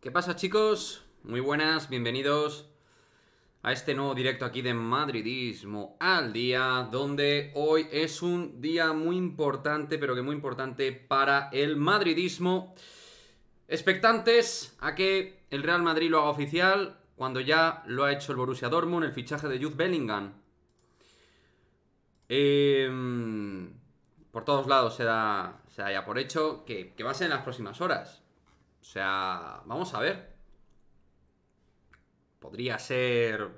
¿Qué pasa chicos? Muy buenas, bienvenidos a este nuevo directo aquí de Madridismo al día, donde hoy es un día muy importante, pero que muy importante para el madridismo. Expectantes a que el Real Madrid lo haga oficial cuando ya lo ha hecho el Borussia Dortmund, el fichaje de Jude Bellingham. Em, por todos lados se da, se ya por hecho que va a ser en las próximas horas. O sea, vamos a ver. Podría ser...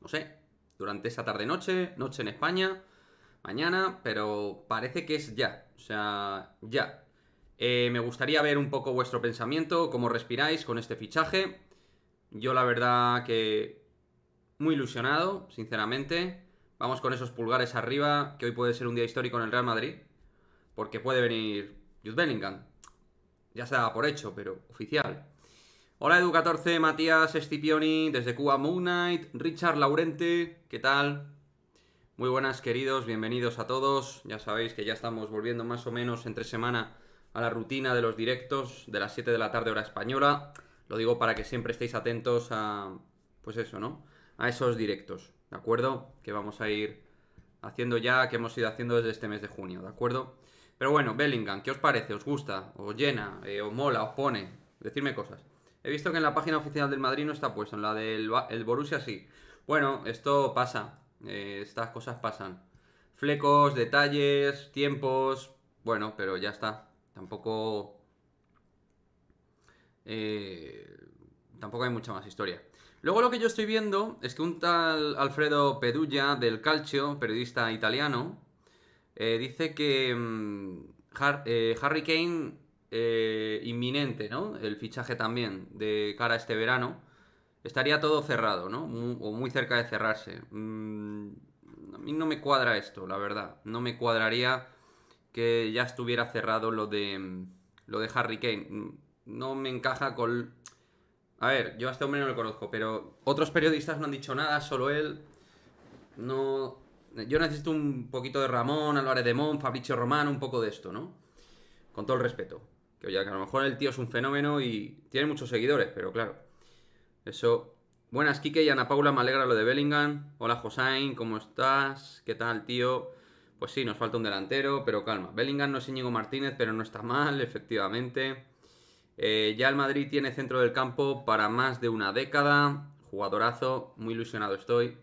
No sé. Durante esta tarde-noche, noche en España, mañana, pero parece que es ya. O sea, ya. Eh, me gustaría ver un poco vuestro pensamiento, cómo respiráis con este fichaje. Yo la verdad que muy ilusionado, sinceramente. Vamos con esos pulgares arriba, que hoy puede ser un día histórico en el Real Madrid, porque puede venir Jude Bellingham. Ya se por hecho, pero oficial. Hola Edu14, Matías Estipioni, desde Cuba Moonlight, Richard Laurente, ¿qué tal? Muy buenas queridos, bienvenidos a todos. Ya sabéis que ya estamos volviendo más o menos entre semana a la rutina de los directos de las 7 de la tarde hora española. Lo digo para que siempre estéis atentos a, pues eso, ¿no? A esos directos, ¿de acuerdo? Que vamos a ir haciendo ya, que hemos ido haciendo desde este mes de junio, ¿de acuerdo? Pero bueno, Bellingham, ¿qué os parece? ¿Os gusta? ¿Os llena? ¿O eh, ¿Os mola? ¿Os pone? Decidme cosas. He visto que en la página oficial del Madrid no está puesto, en la del el Borussia sí. Bueno, esto pasa. Eh, estas cosas pasan. Flecos, detalles, tiempos. Bueno, pero ya está. Tampoco. Eh, tampoco hay mucha más historia. Luego lo que yo estoy viendo es que un tal Alfredo Pedulla del Calcio, periodista italiano, eh, dice que mm, eh, Harry Kane eh, inminente, ¿no? El fichaje también de cara a este verano. Estaría todo cerrado, ¿no? o muy cerca de cerrarse. Mm, a mí no me cuadra esto, la verdad. No me cuadraría que ya estuviera cerrado lo de, mm, lo de Harry Kane. No me encaja con... A ver, yo a este hombre no lo conozco, pero otros periodistas no han dicho nada, solo él. No, yo necesito un poquito de Ramón, Álvarez de Mon, Fabricio Romano, un poco de esto, ¿no? Con todo el respeto. Que oye, a lo mejor el tío es un fenómeno y tiene muchos seguidores, pero claro. Eso. Buenas, Kike y Ana Paula, me alegra lo de Bellingham. Hola, Josain, ¿cómo estás? ¿Qué tal, tío? Pues sí, nos falta un delantero, pero calma. Bellingham no es Íñigo Martínez, pero no está mal, efectivamente. Eh, ya el Madrid tiene centro del campo para más de una década. Jugadorazo, muy ilusionado estoy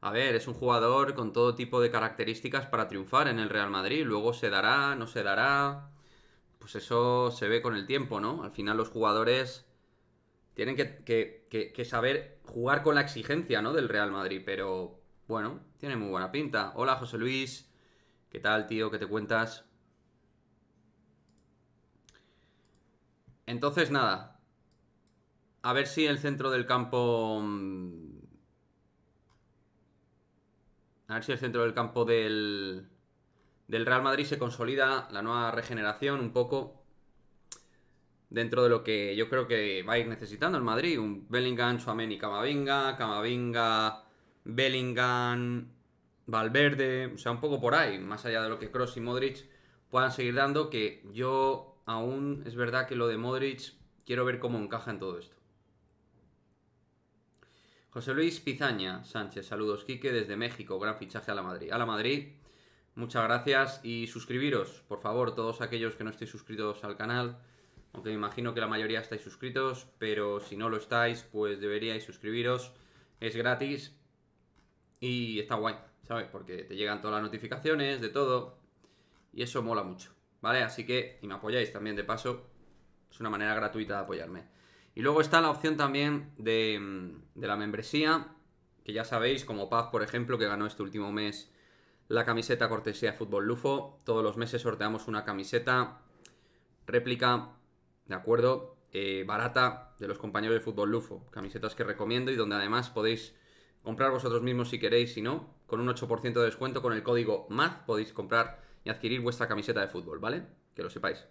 a ver, es un jugador con todo tipo de características para triunfar en el Real Madrid, luego se dará, no se dará, pues eso se ve con el tiempo, ¿no? Al final los jugadores tienen que, saber jugar con la exigencia, ¿no? Del Real Madrid, pero bueno, tiene muy buena pinta. Hola José Luis, ¿qué tal tío? ¿Qué te cuentas? Entonces nada, a ver si el centro del campo mm, a ver si el centro del campo del, Real Madrid se consolida la nueva regeneración un poco dentro de lo que yo creo que va a ir necesitando el Madrid. Un Bellingham, Suamen y Camavinga, Camavinga, Bellingham, Valverde, o sea, un poco por ahí, más allá de lo que Cross y Modric puedan seguir dando, que yo aún es verdad que lo de Modric quiero ver cómo encaja en todo esto. José Luis Pizaña Sánchez, saludos Quique desde México, gran fichaje a la Madrid. A la Madrid, muchas gracias y suscribiros, por favor, todos aquellos que no estéis suscritos al canal, aunque me imagino que la mayoría estáis suscritos, pero si no lo estáis, pues deberíais suscribiros, es gratis y está guay, ¿sabes? Porque te llegan todas las notificaciones de todo y eso mola mucho, ¿vale? Así que, y me apoyáis también de paso, es una manera gratuita de apoyarme. Y luego está la opción también mm, de, la membresía, que ya sabéis, como Paz, por ejemplo, que ganó este último mes la camiseta cortesía de Fútbol Lufo. Todos los meses sorteamos una camiseta réplica, ¿de acuerdo? Eh, barata de los compañeros de Fútbol Lufo. Camisetas que recomiendo y donde además podéis comprar vosotros mismos si queréis, si no, con un 8% de descuento con el código MAZ podéis comprar y adquirir vuestra camiseta de fútbol, ¿vale? Que lo sepáis.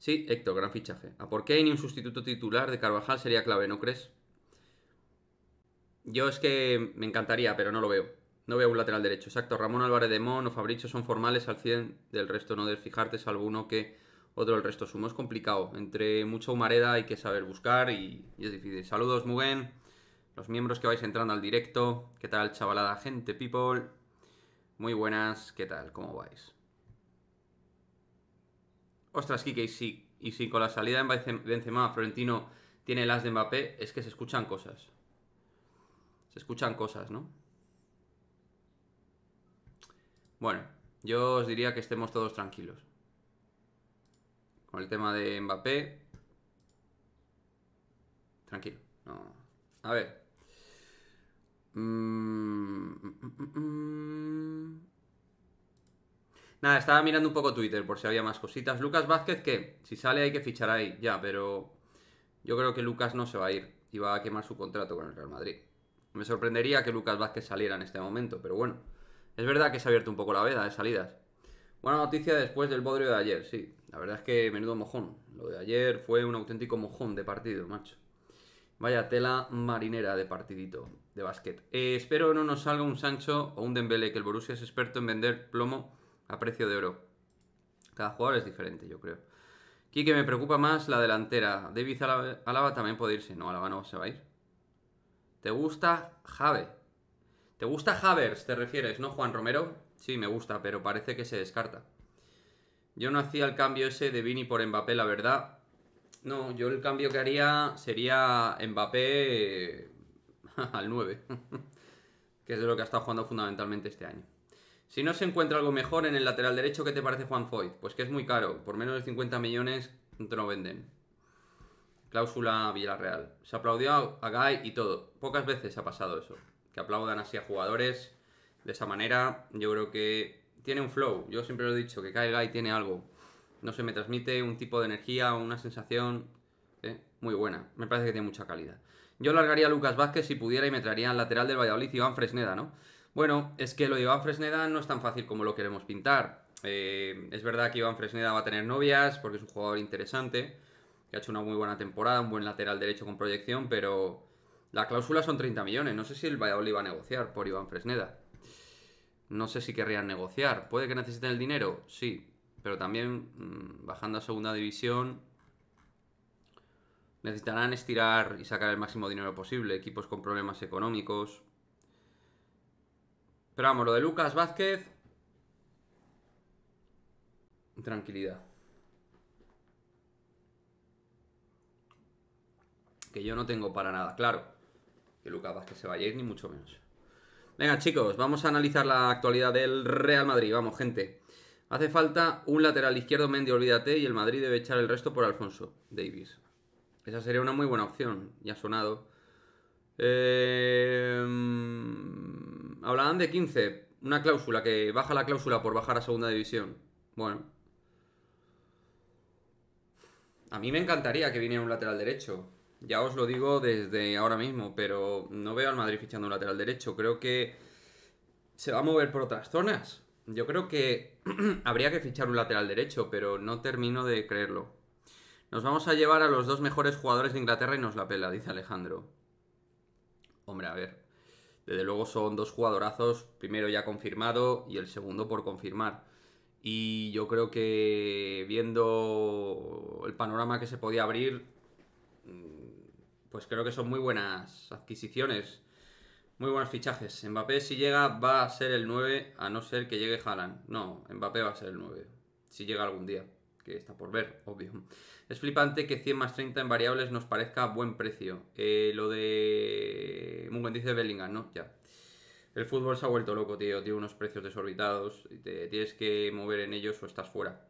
Sí, Héctor, gran fichaje. ¿A por qué ni un sustituto titular de Carvajal sería clave, no crees? Yo es que me encantaría, pero no lo veo. No veo un lateral derecho. Exacto, Ramón Álvarez de Mon o Fabricio son formales al 100 del resto, no fijarte, salvo uno que otro del resto sumo. Es complicado. Entre mucha humareda hay que saber buscar y, es difícil. Saludos, Mugen. Los miembros que vais entrando al directo. ¿Qué tal, chavalada gente, people? Muy buenas, ¿qué tal? ¿Cómo vais? Ostras, Kike, y si, y con la salida de Benzema Florentino tiene el as de Mbappé, es que se escuchan cosas. Se escuchan cosas, ¿no? Bueno, yo os diría que estemos todos tranquilos. Con el tema de Mbappé. Tranquilo. No. A ver. Nada, estaba mirando un poco Twitter por si había más cositas. Lucas Vázquez, que si sale hay que fichar ahí, ya, pero yo creo que Lucas no se va a ir y va a quemar su contrato con el Real Madrid. Me sorprendería que Lucas Vázquez saliera en este momento, pero bueno, es verdad que se ha abierto un poco la veda de salidas. Buena noticia después del bodrio de ayer, sí. La verdad es que menudo mojón. Lo de ayer fue un auténtico mojón de partido, macho. Vaya tela marinera de partidito de básquet. Eh, espero no nos salga un Sancho o un Dembele, que el Borussia es experto en vender plomo a precio de oro. Cada jugador es diferente, yo creo. que me preocupa más la delantera. David Alaba, también puede irse. No, Alaba no se va a ir. ¿Te gusta Jave? ¿Te gusta Javers, te refieres, no Juan Romero? Sí, me gusta, pero parece que se descarta. Yo no hacía el cambio ese de Vini por Mbappé, la verdad. No, yo el cambio que haría sería Mbappé al 9, que es de lo que ha estado jugando fundamentalmente este año. Si no se encuentra algo mejor en el lateral derecho, ¿qué te parece Juan Foyt? Pues que es muy caro. Por menos de 50 millones no lo venden. Cláusula Villarreal. Se aplaudió a Guy y todo. Pocas veces ha pasado eso. Que aplaudan así a jugadores de esa manera. Yo creo que tiene un flow. Yo siempre lo he dicho, que Kyle Guy tiene algo. No se me transmite un tipo de energía, una sensación ¿eh? muy buena. Me parece que tiene mucha calidad. Yo largaría a Lucas Vázquez si pudiera y me traería al lateral del Valladolid Iván Fresneda, ¿no? Bueno, es que lo de Iván Fresneda no es tan fácil como lo queremos pintar. Eh, es verdad que Iván Fresneda va a tener novias porque es un jugador interesante, que ha hecho una muy buena temporada, un buen lateral derecho con proyección, pero la cláusula son 30 millones. No sé si el Valladolid va a negociar por Iván Fresneda. No sé si querrían negociar. ¿Puede que necesiten el dinero? Sí, pero también mm, bajando a segunda división necesitarán estirar y sacar el máximo dinero posible. Equipos con problemas económicos. Pero vamos, lo de Lucas Vázquez. Tranquilidad. Que yo no tengo para nada, claro. Que Lucas Vázquez se vaya a ir, ni mucho menos. Venga, chicos, vamos a analizar la actualidad del Real Madrid. Vamos, gente. Hace falta un lateral izquierdo, Mendy, olvídate, y el Madrid debe echar el resto por Alfonso Davis. Esa sería una muy buena opción, ya ha sonado. Eh hablaban de 15, una cláusula que baja la cláusula por bajar a segunda división. Bueno. A mí me encantaría que viniera un lateral derecho. Ya os lo digo desde ahora mismo, pero no veo al Madrid fichando un lateral derecho. Creo que se va a mover por otras zonas. Yo creo que habría que fichar un lateral derecho, pero no termino de creerlo. Nos vamos a llevar a los dos mejores jugadores de Inglaterra y nos la pela, dice Alejandro. Hombre, a ver. Desde luego son dos jugadorazos, primero ya confirmado y el segundo por confirmar. Y yo creo que viendo el panorama que se podía abrir, mm, pues creo que son muy buenas adquisiciones, muy buenos fichajes. Mbappé si llega va a ser el 9, a no ser que llegue Haaland. No, Mbappé va a ser el 9, si llega algún día, que está por ver, obvio. Es flipante que 100 más 30 en variables nos parezca buen precio. Eh, lo de... Muy buen dice Bellingham, ¿no? Ya. El fútbol se ha vuelto loco, tío. Tiene unos precios desorbitados. Y te tienes que mover en ellos o estás fuera.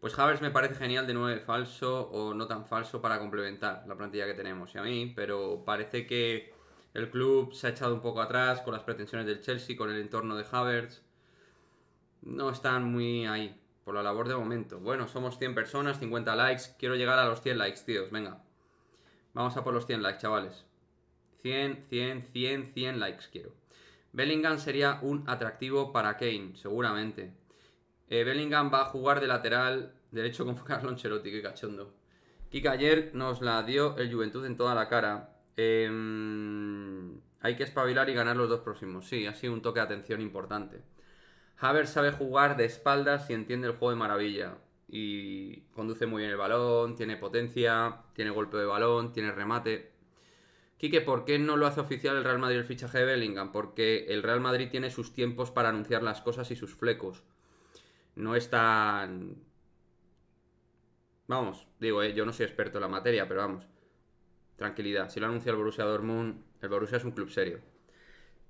Pues Havers me parece genial de nuevo falso o no tan falso para complementar la plantilla que tenemos y a mí, pero parece que el club se ha echado un poco atrás con las pretensiones del Chelsea, con el entorno de Havertz. No están muy ahí por la labor de momento. Bueno, somos 100 personas, 50 likes. Quiero llegar a los 100 likes, tíos. Venga. Vamos a por los 100 likes, chavales. 100, 100, 100, 100 likes quiero. Bellingham sería un atractivo para Kane, seguramente. Eh, Bellingham va a jugar de lateral derecho con Carlo Ancelotti, qué cachondo. Kika ayer nos la dio el Juventud en toda la cara. Em, hay que espabilar y ganar los dos próximos. Sí, ha sido un toque de atención importante. Haber sabe jugar de espaldas y entiende el juego de maravilla. Y conduce muy bien el balón, tiene potencia, tiene golpe de balón, tiene remate. Quique, ¿por qué no lo hace oficial el Real Madrid el fichaje de Bellingham? Porque el Real Madrid tiene sus tiempos para anunciar las cosas y sus flecos. No es tan... Vamos, digo, eh, yo no soy experto en la materia, pero vamos. Tranquilidad, si lo anuncia el Borussia Dortmund, el Borussia es un club serio.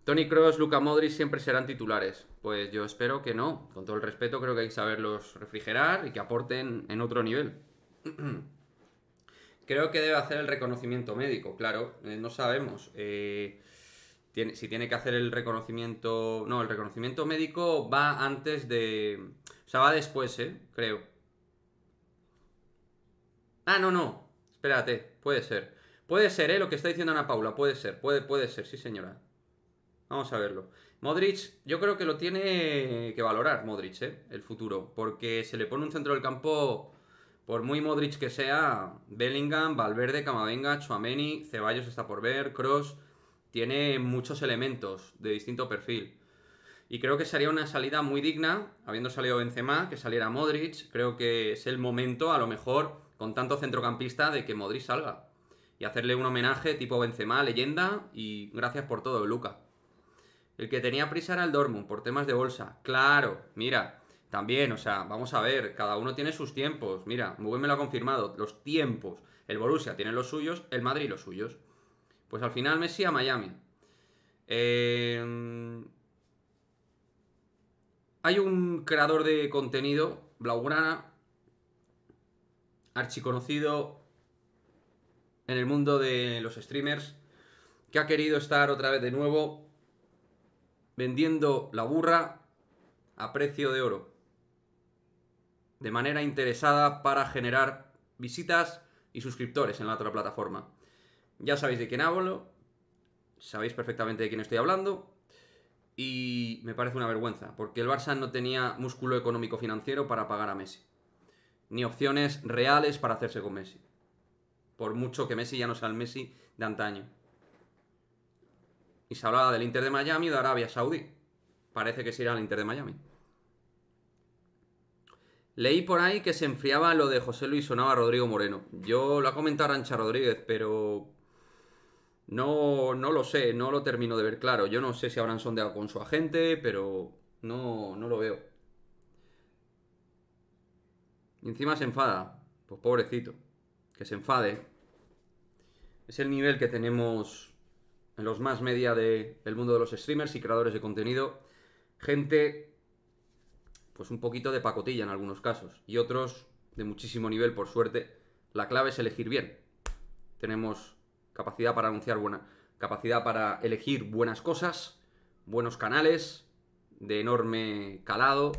Tony Cross, Luca Modric siempre serán titulares. Pues yo espero que no. Con todo el respeto, creo que hay que saberlos refrigerar y que aporten en otro nivel. creo que debe hacer el reconocimiento médico, claro. Eh, no sabemos. Eh, si tiene que hacer el reconocimiento. No, el reconocimiento médico va antes de. O sea, va después, ¿eh? Creo. Ah, no, no. Espérate, puede ser. Puede ser, ¿eh? Lo que está diciendo Ana Paula, puede ser, puede, puede ser, sí señora. Vamos a verlo. Modric, yo creo que lo tiene que valorar Modric, ¿eh? El futuro. Porque se le pone un centro del campo, por muy Modric que sea, Bellingham, Valverde, Camavinga, Chuameni, Ceballos está por ver, Cross. Tiene muchos elementos de distinto perfil. Y creo que sería una salida muy digna, habiendo salido Benzema, que saliera Modric. Creo que es el momento, a lo mejor, con tanto centrocampista, de que Modric salga. Y hacerle un homenaje tipo Benzema, leyenda, y gracias por todo, Luca. El que tenía prisa era el Dortmund por temas de bolsa. Claro, mira, también, o sea, vamos a ver, cada uno tiene sus tiempos. Mira, Mugen me lo ha confirmado, los tiempos. El Borussia tiene los suyos, el Madrid los suyos. Pues al final Messi a Miami. Eh, hay un creador de contenido, Blaugrana, archiconocido en el mundo de los streamers, que ha querido estar otra vez de nuevo vendiendo la burra a precio de oro. De manera interesada para generar visitas y suscriptores en la otra plataforma. Ya sabéis de quién hablo, sabéis perfectamente de quién estoy hablando. Y me parece una vergüenza, porque el Barça no tenía músculo económico financiero para pagar a Messi. Ni opciones reales para hacerse con Messi. Por mucho que Messi ya no sea el Messi de antaño. Y se hablaba del Inter de Miami y de Arabia Saudí. Parece que se irá al Inter de Miami. Leí por ahí que se enfriaba lo de José Luis Sonaba Rodrigo Moreno. Yo lo ha comentado Arancha Rodríguez, pero no, no lo sé, no lo termino de ver claro. Yo no sé si habrán sondeado con su agente, pero no, no lo veo. Y encima se enfada. Pues pobrecito. Que se enfade. Es el nivel que tenemos en los más media del mundo de los streamers y creadores de contenido, gente pues un poquito de pacotilla en algunos casos y otros de muchísimo nivel por suerte. La clave es elegir bien. Tenemos capacidad para anunciar buena, capacidad para elegir buenas cosas, buenos canales de enorme calado.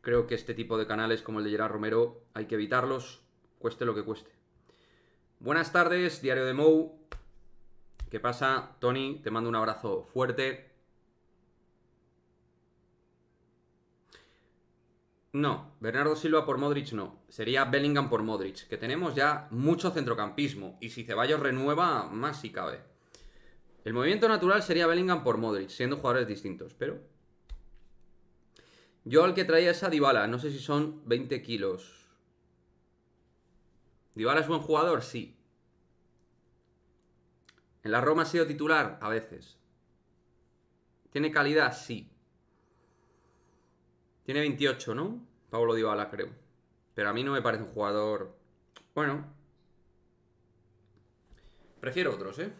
Creo que este tipo de canales como el de Gerard Romero hay que evitarlos, cueste lo que cueste. Buenas tardes, Diario de Mou. ¿Qué pasa? Tony, te mando un abrazo fuerte. No, Bernardo Silva por Modric no. Sería Bellingham por Modric, que tenemos ya mucho centrocampismo. Y si Ceballos renueva, más si cabe. El movimiento natural sería Bellingham por Modric, siendo jugadores distintos, pero... Yo al que traía esa, a no sé si son 20 kilos. ¿Dybala es buen jugador? Sí la Roma ha sido titular a veces. ¿Tiene calidad? Sí. Tiene 28, ¿no? Pablo Dybala, creo. Pero a mí no me parece un jugador... Bueno. Prefiero otros, ¿eh?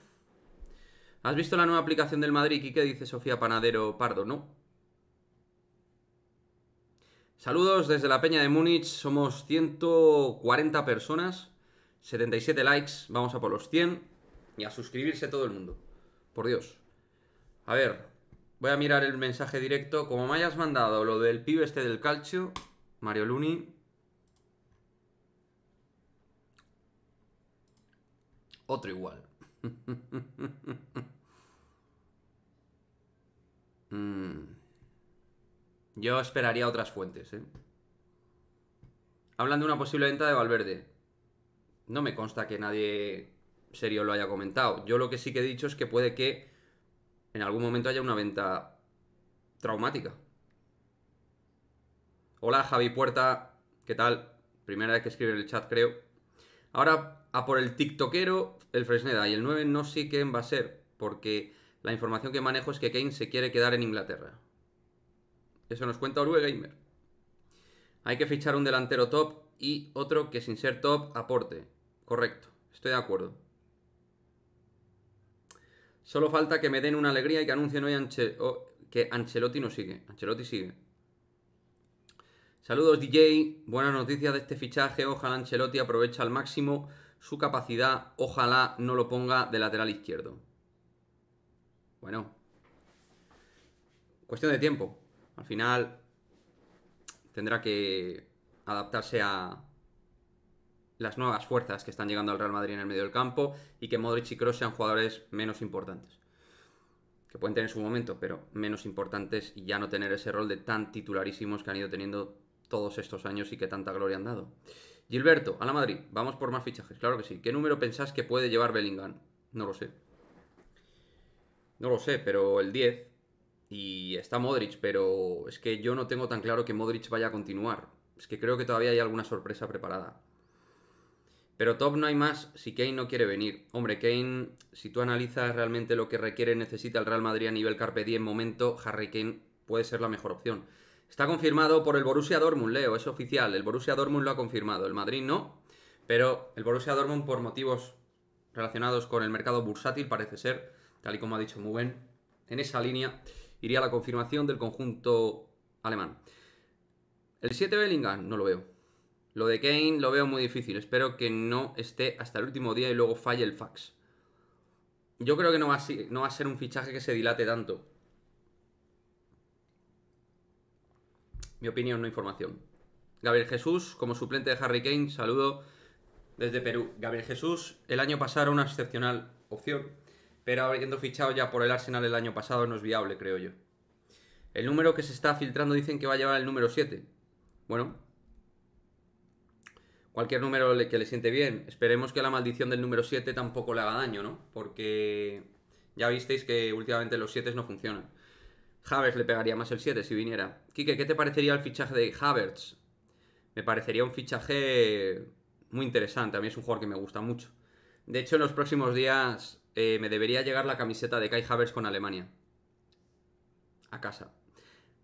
¿Has visto la nueva aplicación del Madrid? ¿Y qué dice Sofía Panadero Pardo? No. Saludos desde la Peña de Múnich, somos 140 personas, 77 likes, vamos a por los 100. Y a suscribirse todo el mundo. Por Dios. A ver, voy a mirar el mensaje directo. Como me hayas mandado lo del pibe este del calcio, Mario Luni. Otro igual. Mm. Yo esperaría otras fuentes, hablando ¿eh? Hablan de una posible venta de Valverde. No me consta que nadie Serio lo haya comentado. Yo lo que sí que he dicho es que puede que en algún momento haya una venta traumática. Hola Javi Puerta, ¿qué tal? Primera vez que escribe en el chat, creo. Ahora a por el TikTokero, el Fresneda y el 9 no sé quién va a ser, porque la información que manejo es que Kane se quiere quedar en Inglaterra. Eso nos cuenta Uruguay Gamer. Hay que fichar un delantero top y otro que sin ser top aporte. Correcto, estoy de acuerdo. Solo falta que me den una alegría y que anuncien hoy que Ancelotti no sigue. Ancelotti sigue. Saludos DJ, buenas noticias de este fichaje. Ojalá Ancelotti aprovecha al máximo su capacidad. Ojalá no lo ponga de lateral izquierdo. Bueno. Cuestión de tiempo. Al final tendrá que adaptarse a, las nuevas fuerzas que están llegando al Real Madrid en el medio del campo y que Modric y Kroos sean jugadores menos importantes. Que pueden tener su momento, pero menos importantes y ya no tener ese rol de tan titularísimos que han ido teniendo todos estos años y que tanta gloria han dado. Gilberto, a la Madrid, vamos por más fichajes, claro que sí. ¿Qué número pensás que puede llevar Bellingham? No lo sé. No lo sé, pero el 10 y está Modric, pero es que yo no tengo tan claro que Modric vaya a continuar. Es que creo que todavía hay alguna sorpresa preparada. Pero top no hay más si Kane no quiere venir. Hombre, Kane, si tú analizas realmente lo que requiere, necesita el Real Madrid a nivel Carpe en momento, Harry Kane puede ser la mejor opción. Está confirmado por el Borussia Dortmund, Leo, es oficial. El Borussia Dortmund lo ha confirmado, el Madrid no. Pero el Borussia Dortmund, por motivos relacionados con el mercado bursátil, parece ser, tal y como ha dicho Muben, en esa línea iría la confirmación del conjunto alemán. El 7 Bellingham, no lo veo. Lo de Kane lo veo muy difícil. Espero que no esté hasta el último día y luego falle el fax. Yo creo que no va a ser, no un fichaje que se dilate tanto. Mi opinión, no información. Gabriel Jesús, como suplente de Harry Kane, saludo desde Perú. Gabriel Jesús, el año pasado una excepcional opción, pero habiendo fichado ya por el Arsenal el año pasado no es viable, creo yo. El número que se está filtrando dicen que va a llevar el número 7. Bueno, cualquier número que le siente bien. Esperemos que la maldición del número 7 tampoco le haga daño, ¿no? Porque ya visteis que últimamente los 7 no funcionan. Havertz le pegaría más el 7 si viniera. Kike, ¿qué te parecería el fichaje de Havertz? Me parecería un fichaje muy interesante. A mí es un jugador que me gusta mucho. De hecho, en los próximos días eh, me debería llegar la camiseta de Kai Havertz con Alemania. A casa.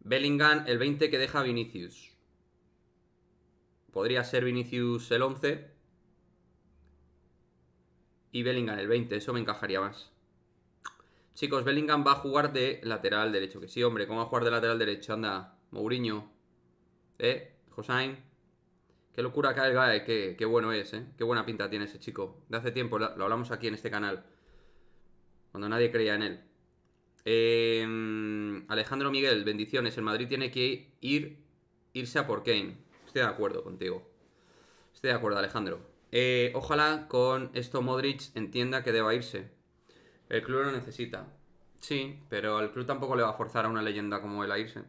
Bellingham, el 20 que deja Vinicius. Podría ser Vinicius el 11 y Bellingham el 20, eso me encajaría más. Chicos, Bellingham va a jugar de lateral derecho, que sí, hombre, ¿cómo va a jugar de lateral derecho? Anda, Mourinho, ¿eh? Josain. Qué locura que el eh, qué, bueno es, ¿eh? Qué buena pinta tiene ese chico. De hace tiempo, lo hablamos aquí en este canal, cuando nadie creía en él. Em, Alejandro Miguel, bendiciones. El Madrid tiene que ir, irse a por Kane. Estoy de acuerdo contigo. Estoy de acuerdo, Alejandro. Eh, ojalá con esto Modric entienda que deba irse. El club lo necesita. Sí, pero el club tampoco le va a forzar a una leyenda como él a irse.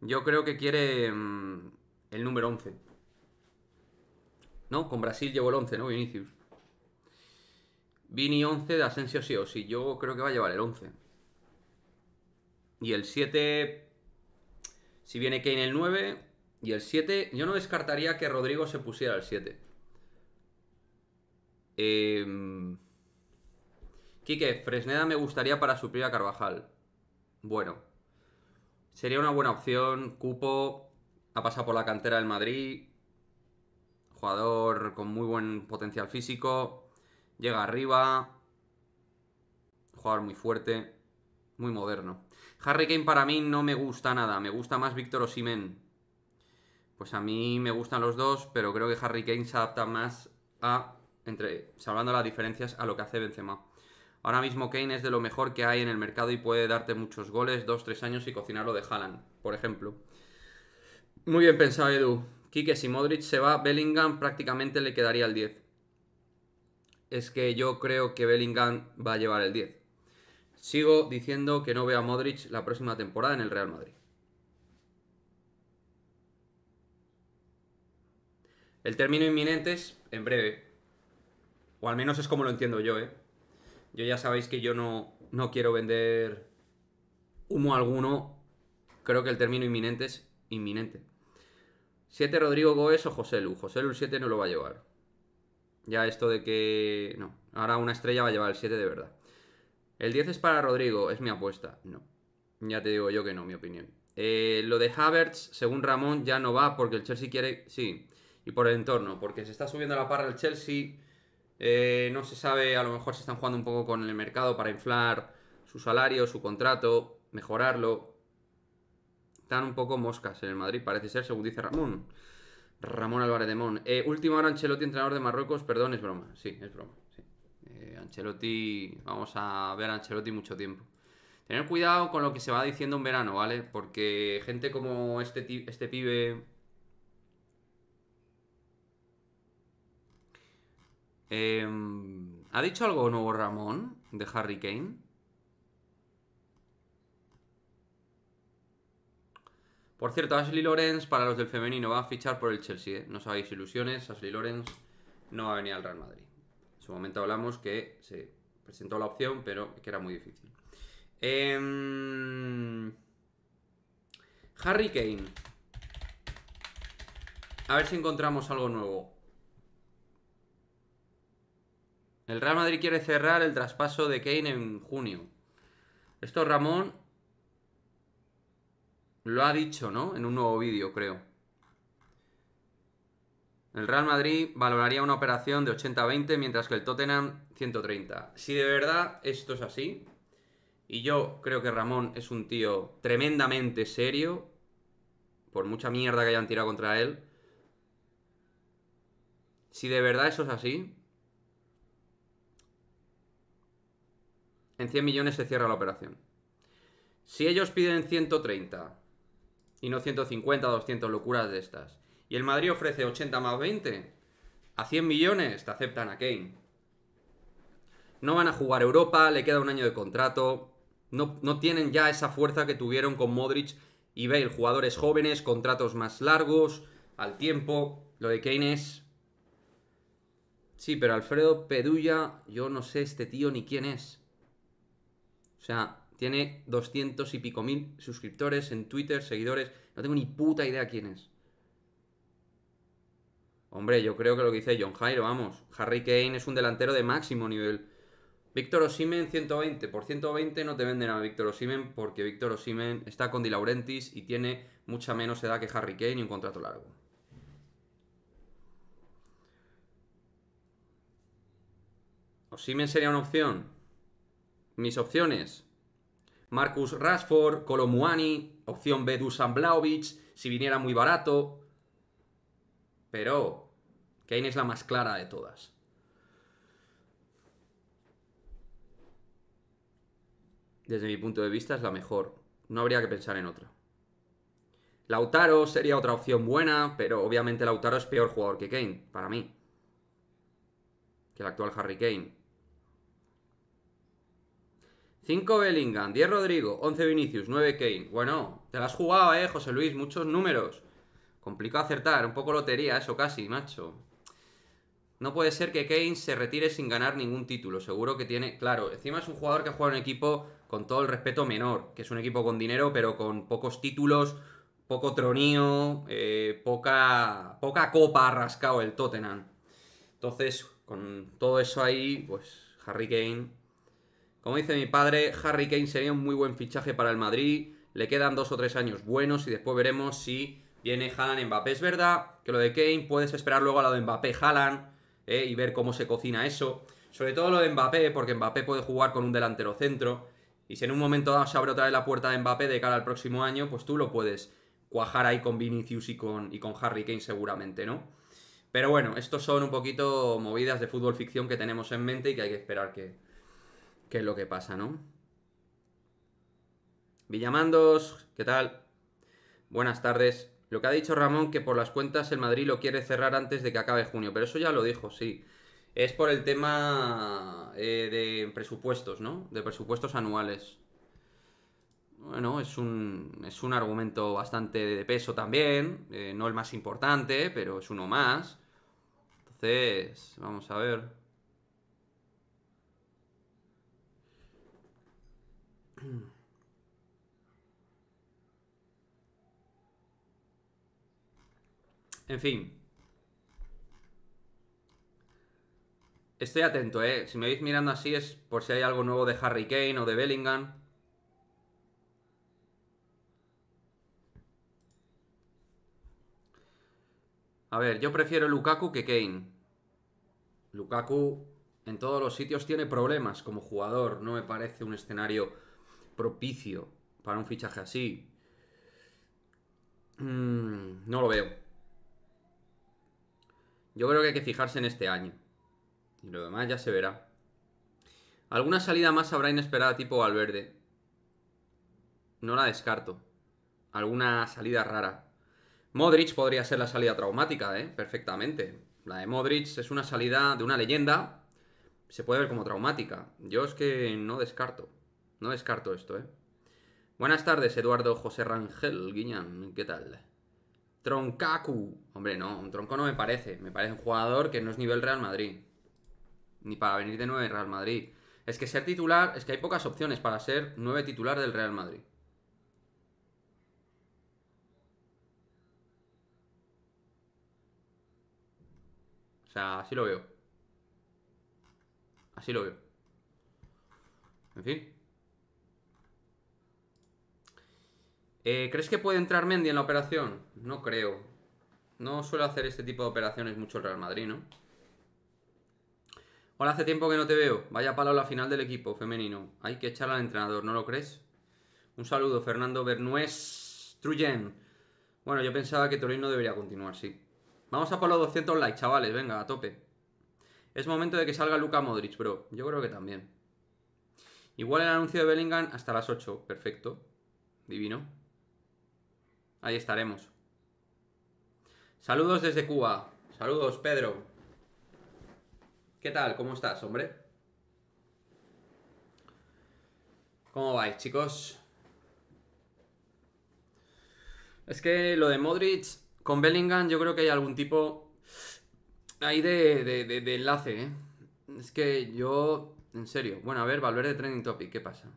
Yo creo que quiere mm, el número 11. No, con Brasil llevo el 11, ¿no? Vinicius. Vini 11 de Asensio sí o sí. Yo creo que va a llevar el 11. Y el 7... Si viene Kane el 9, y el 7, yo no descartaría que Rodrigo se pusiera el 7. Eh, em, Quique, Fresneda me gustaría para suplir a Carvajal. Bueno, sería una buena opción. Cupo ha pasado por la cantera del Madrid. Jugador con muy buen potencial físico. Llega arriba. Jugador muy fuerte. Muy moderno. Harry Kane para mí no me gusta nada. Me gusta más Víctor Osimen. Pues a mí me gustan los dos, pero creo que Harry Kane se adapta más a, entre, salvando las diferencias, a lo que hace Benzema. Ahora mismo Kane es de lo mejor que hay en el mercado y puede darte muchos goles, dos, tres años y cocinarlo de Haaland, por ejemplo. Muy bien pensado, Edu. Quique, si Modric se va, Bellingham prácticamente le quedaría el 10. Es que yo creo que Bellingham va a llevar el 10. Sigo diciendo que no veo a Modric la próxima temporada en el Real Madrid. El término inminente es en breve. O al menos es como lo entiendo yo, ¿eh? Yo ya sabéis que yo no, no quiero vender humo alguno. Creo que el término inminente es inminente. 7 Rodrigo Goes o José Lu. José Lu 7 no lo va a llevar. Ya esto de que... No, ahora una estrella va a llevar el 7 de verdad. El 10 es para Rodrigo, es mi apuesta. No, ya te digo yo que no, mi opinión. Eh, lo de Havertz, según Ramón, ya no va porque el Chelsea quiere... Sí, y por el entorno, porque se está subiendo la parra el Chelsea. Eh, no se sabe, a lo mejor se están jugando un poco con el mercado para inflar su salario, su contrato, mejorarlo. Están un poco moscas en el Madrid, parece ser, según dice Ramón. Ramón Álvarez de Mon. Eh, último ahora, Ancelotti, entrenador de Marruecos. Perdón, es broma. Sí, es broma. Eh, Ancelotti, vamos a ver a Ancelotti mucho tiempo. Tener cuidado con lo que se va diciendo en verano, ¿vale? Porque gente como este, este pibe Em, ¿Ha dicho algo nuevo Ramón de Harry Kane? Por cierto, Ashley Lawrence para los del femenino va a fichar por el Chelsea. ¿eh? No sabéis ilusiones, Ashley Lawrence no va a venir al Real Madrid. En su momento hablamos que se presentó la opción, pero que era muy difícil. Em, Harry Kane. A ver si encontramos algo nuevo. El Real Madrid quiere cerrar el traspaso de Kane en junio. Esto Ramón lo ha dicho, ¿no? En un nuevo vídeo, creo. El Real Madrid valoraría una operación de 80-20, mientras que el Tottenham 130. Si de verdad esto es así, y yo creo que Ramón es un tío tremendamente serio, por mucha mierda que hayan tirado contra él, si de verdad eso es así, en 100 millones se cierra la operación. Si ellos piden 130 y no 150, 200 locuras de estas, y el Madrid ofrece 80 más 20, a 100 millones te aceptan a Kane. No van a jugar Europa, le queda un año de contrato, no, no tienen ya esa fuerza que tuvieron con Modric y Bale, jugadores jóvenes, contratos más largos, al tiempo, lo de Kane es... Sí, pero Alfredo Pedulla, yo no sé este tío ni quién es. O sea, tiene doscientos y pico mil suscriptores en Twitter, seguidores. No tengo ni puta idea quién es. Hombre, yo creo que lo que dice John Jairo, vamos. Harry Kane es un delantero de máximo nivel. Víctor Osimen 120. Por 120 no te venden a Víctor Osimen porque Víctor Osimen está con Di Laurentiis y tiene mucha menos edad que Harry Kane y un contrato largo. Osimen sería una opción mis opciones. Marcus Rashford, Colomuani, opción B Dusan Blaovic, si viniera muy barato. Pero Kane es la más clara de todas. Desde mi punto de vista es la mejor. No habría que pensar en otra. Lautaro sería otra opción buena, pero obviamente Lautaro es peor jugador que Kane, para mí. Que el actual Harry Kane. 5 Bellingham, 10 Rodrigo, 11 Vinicius, 9 Kane. Bueno, te las has jugado, eh, José Luis, muchos números. Complicó acertar, un poco lotería eso casi, macho. No puede ser que Kane se retire sin ganar ningún título, seguro que tiene... Claro, encima es un jugador que juega en un equipo con todo el respeto menor, que es un equipo con dinero, pero con pocos títulos, poco tronío, eh, poca, poca copa ha rascado el Tottenham. Entonces, con todo eso ahí, pues Harry Kane como dice mi padre, Harry Kane sería un muy buen fichaje para el Madrid. Le quedan dos o tres años buenos y después veremos si viene Haaland Mbappé. Es verdad que lo de Kane puedes esperar luego a lo de Mbappé Haaland eh, y ver cómo se cocina eso. Sobre todo lo de Mbappé, porque Mbappé puede jugar con un delantero centro. Y si en un momento dado se abre otra vez la puerta de Mbappé de cara al próximo año, pues tú lo puedes cuajar ahí con Vinicius y con, y con Harry Kane seguramente, ¿no? Pero bueno, estos son un poquito movidas de fútbol ficción que tenemos en mente y que hay que esperar que, qué es lo que pasa, ¿no? Villamandos, ¿qué tal? Buenas tardes. Lo que ha dicho Ramón, que por las cuentas el Madrid lo quiere cerrar antes de que acabe junio, pero eso ya lo dijo, sí. Es por el tema eh, de presupuestos, ¿no? De presupuestos anuales. Bueno, es un, es un argumento bastante de peso también, eh, no el más importante, pero es uno más. Entonces, vamos a ver. En fin. Estoy atento, ¿eh? Si me veis mirando así es por si hay algo nuevo de Harry Kane o de Bellingham. A ver, yo prefiero Lukaku que Kane. Lukaku en todos los sitios tiene problemas como jugador. No me parece un escenario propicio para un fichaje así. Mm, no lo veo. Yo creo que hay que fijarse en este año. Y lo demás ya se verá. Alguna salida más habrá inesperada tipo Valverde. No la descarto. Alguna salida rara. Modric podría ser la salida traumática, ¿eh? Perfectamente. La de Modric es una salida de una leyenda. Se puede ver como traumática. Yo es que no descarto. No descarto esto, ¿eh? Buenas tardes, Eduardo José Rangel Guiñán. ¿Qué tal? Troncacu. Hombre, no, un tronco no me parece. Me parece un jugador que no es nivel Real Madrid. Ni para venir de 9 Real Madrid. Es que ser titular, es que hay pocas opciones para ser nueve titular del Real Madrid. O sea, así lo veo. Así lo veo. En fin. Eh, ¿Crees que puede entrar Mendy en la operación? No creo. No suele hacer este tipo de operaciones mucho el Real Madrid, ¿no? Hola, hace tiempo que no te veo. Vaya palo la final del equipo femenino. Hay que echar al entrenador, ¿no lo crees? Un saludo, Fernando Bernués Truyen. Bueno, yo pensaba que Torino debería continuar, sí. Vamos a por los 200 likes, chavales. Venga, a tope. Es momento de que salga Luka Modric, bro. Yo creo que también. Igual el anuncio de Bellingham hasta las 8. Perfecto. Divino. Ahí estaremos. Saludos desde Cuba. Saludos, Pedro. ¿Qué tal? ¿Cómo estás, hombre? ¿Cómo vais, chicos? Es que lo de Modric con Bellingham yo creo que hay algún tipo ahí de, enlace, ¿eh? Es que yo, en serio. Bueno, a ver, de Trending Topic, ¿qué pasa?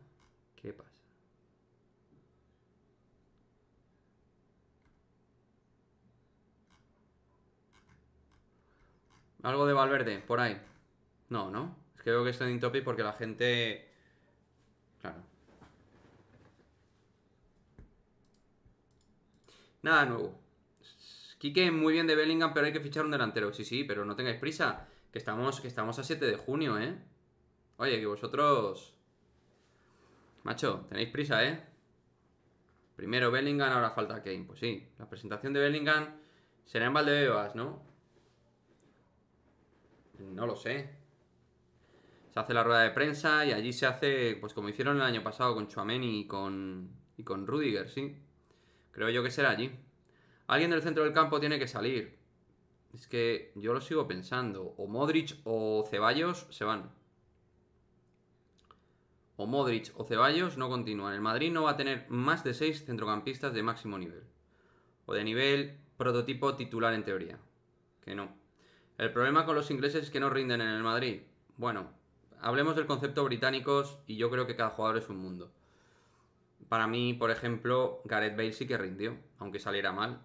Algo de Valverde, por ahí. No, ¿no? Es que veo que es en topic porque la gente... Claro. Nada nuevo. Quique, muy bien de Bellingham, pero hay que fichar un delantero. Sí, sí, pero no tengáis prisa. Que estamos, que estamos a 7 de junio, ¿eh? Oye, que vosotros... Macho, tenéis prisa, ¿eh? Primero Bellingham, ahora falta Kane. Pues sí, la presentación de Bellingham será en Valdebebas, ¿no? No lo sé. Se hace la rueda de prensa y allí se hace, pues como hicieron el año pasado con Chuamen y con, y con Rudiger, sí. Creo yo que será allí. Alguien del centro del campo tiene que salir. Es que yo lo sigo pensando. O Modric o Ceballos se van. O Modric o Ceballos no continúan. El Madrid no va a tener más de seis centrocampistas de máximo nivel. O de nivel prototipo titular en teoría. Que no. El problema con los ingleses es que no rinden en el Madrid. Bueno, hablemos del concepto británicos y yo creo que cada jugador es un mundo. Para mí, por ejemplo, Gareth Bale sí que rindió, aunque saliera mal.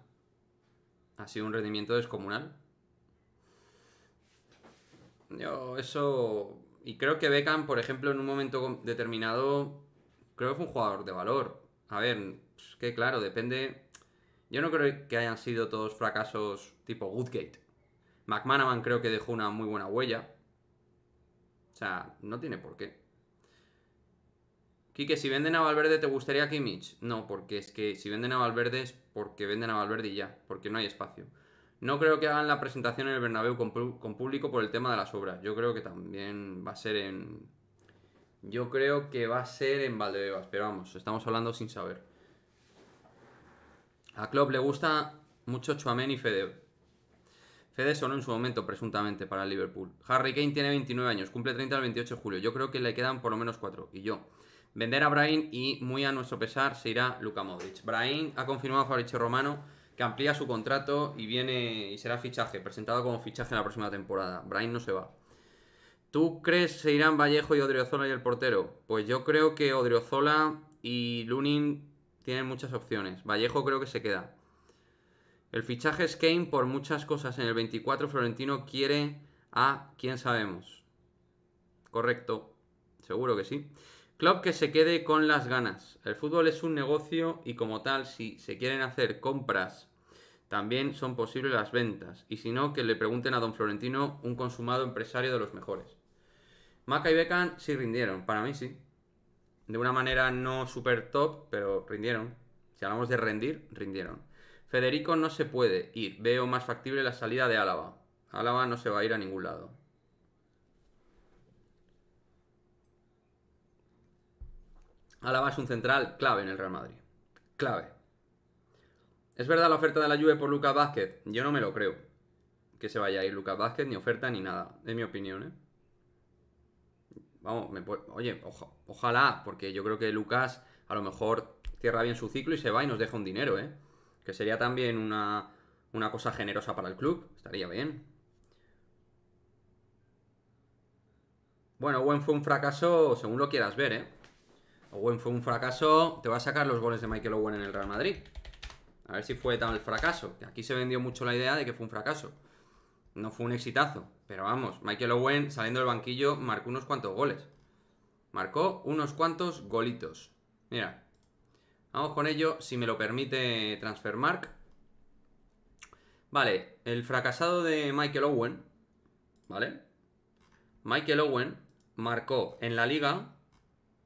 Ha sido un rendimiento descomunal. Yo, eso. Y creo que Beckham, por ejemplo, en un momento determinado, creo que fue un jugador de valor. A ver, que claro, depende. Yo no creo que hayan sido todos fracasos tipo Woodgate. McManaman creo que dejó una muy buena huella. O sea, no tiene por qué. Quique, si venden a Valverde, ¿te gustaría Mitch? No, porque es que si venden a Valverde es porque venden a Valverde y ya, porque no hay espacio. No creo que hagan la presentación en el Bernabéu con, público por el tema de las obras. Yo creo que también va a ser en... Yo creo que va a ser en Valdebebas, pero vamos, estamos hablando sin saber. A Klopp le gusta mucho Chuamén y Fede. Cede solo en su momento, presuntamente, para el Liverpool. Harry Kane tiene 29 años, cumple 30 el 28 de julio. Yo creo que le quedan por lo menos 4. Y yo. Vender a Brain y, muy a nuestro pesar, se irá Luka Modric. Brain ha confirmado a Fabricio Romano que amplía su contrato y viene y será fichaje, presentado como fichaje en la próxima temporada. Brain no se va. ¿Tú crees que se irán Vallejo y Odriozola y el portero? Pues yo creo que Odriozola y Lunin tienen muchas opciones. Vallejo creo que se queda. El fichaje es Kane por muchas cosas. En el 24 Florentino quiere a quién sabemos. Correcto. Seguro que sí. Club que se quede con las ganas. El fútbol es un negocio y como tal, si se quieren hacer compras, también son posibles las ventas. Y si no, que le pregunten a don Florentino, un consumado empresario de los mejores. Maca y Beckham sí rindieron, para mí sí. De una manera no súper top, pero rindieron. Si hablamos de rendir, rindieron. Federico no se puede ir. Veo más factible la salida de Álava. Álava no se va a ir a ningún lado. Álava es un central clave en el Real Madrid. Clave. ¿Es verdad la oferta de la Juve por Lucas Vázquez? Yo no me lo creo. Que se vaya a ir Lucas Vázquez, ni oferta ni nada. Es mi opinión, ¿eh? Vamos, oye, ojalá, porque yo creo que Lucas a lo mejor cierra bien su ciclo y se va y nos deja un dinero, ¿eh? que sería también una, cosa generosa para el club, estaría bien. Bueno, Owen fue un fracaso, según lo quieras ver, ¿eh? Owen fue un fracaso, te va a sacar los goles de Michael Owen en el Real Madrid. A ver si fue tan el fracaso. Que aquí se vendió mucho la idea de que fue un fracaso. No fue un exitazo. Pero vamos, Michael Owen saliendo del banquillo marcó unos cuantos goles. Marcó unos cuantos golitos. Mira, Vamos con ello, si me lo permite Transfermark. Vale, el fracasado de Michael Owen, ¿vale? Michael Owen marcó en la liga,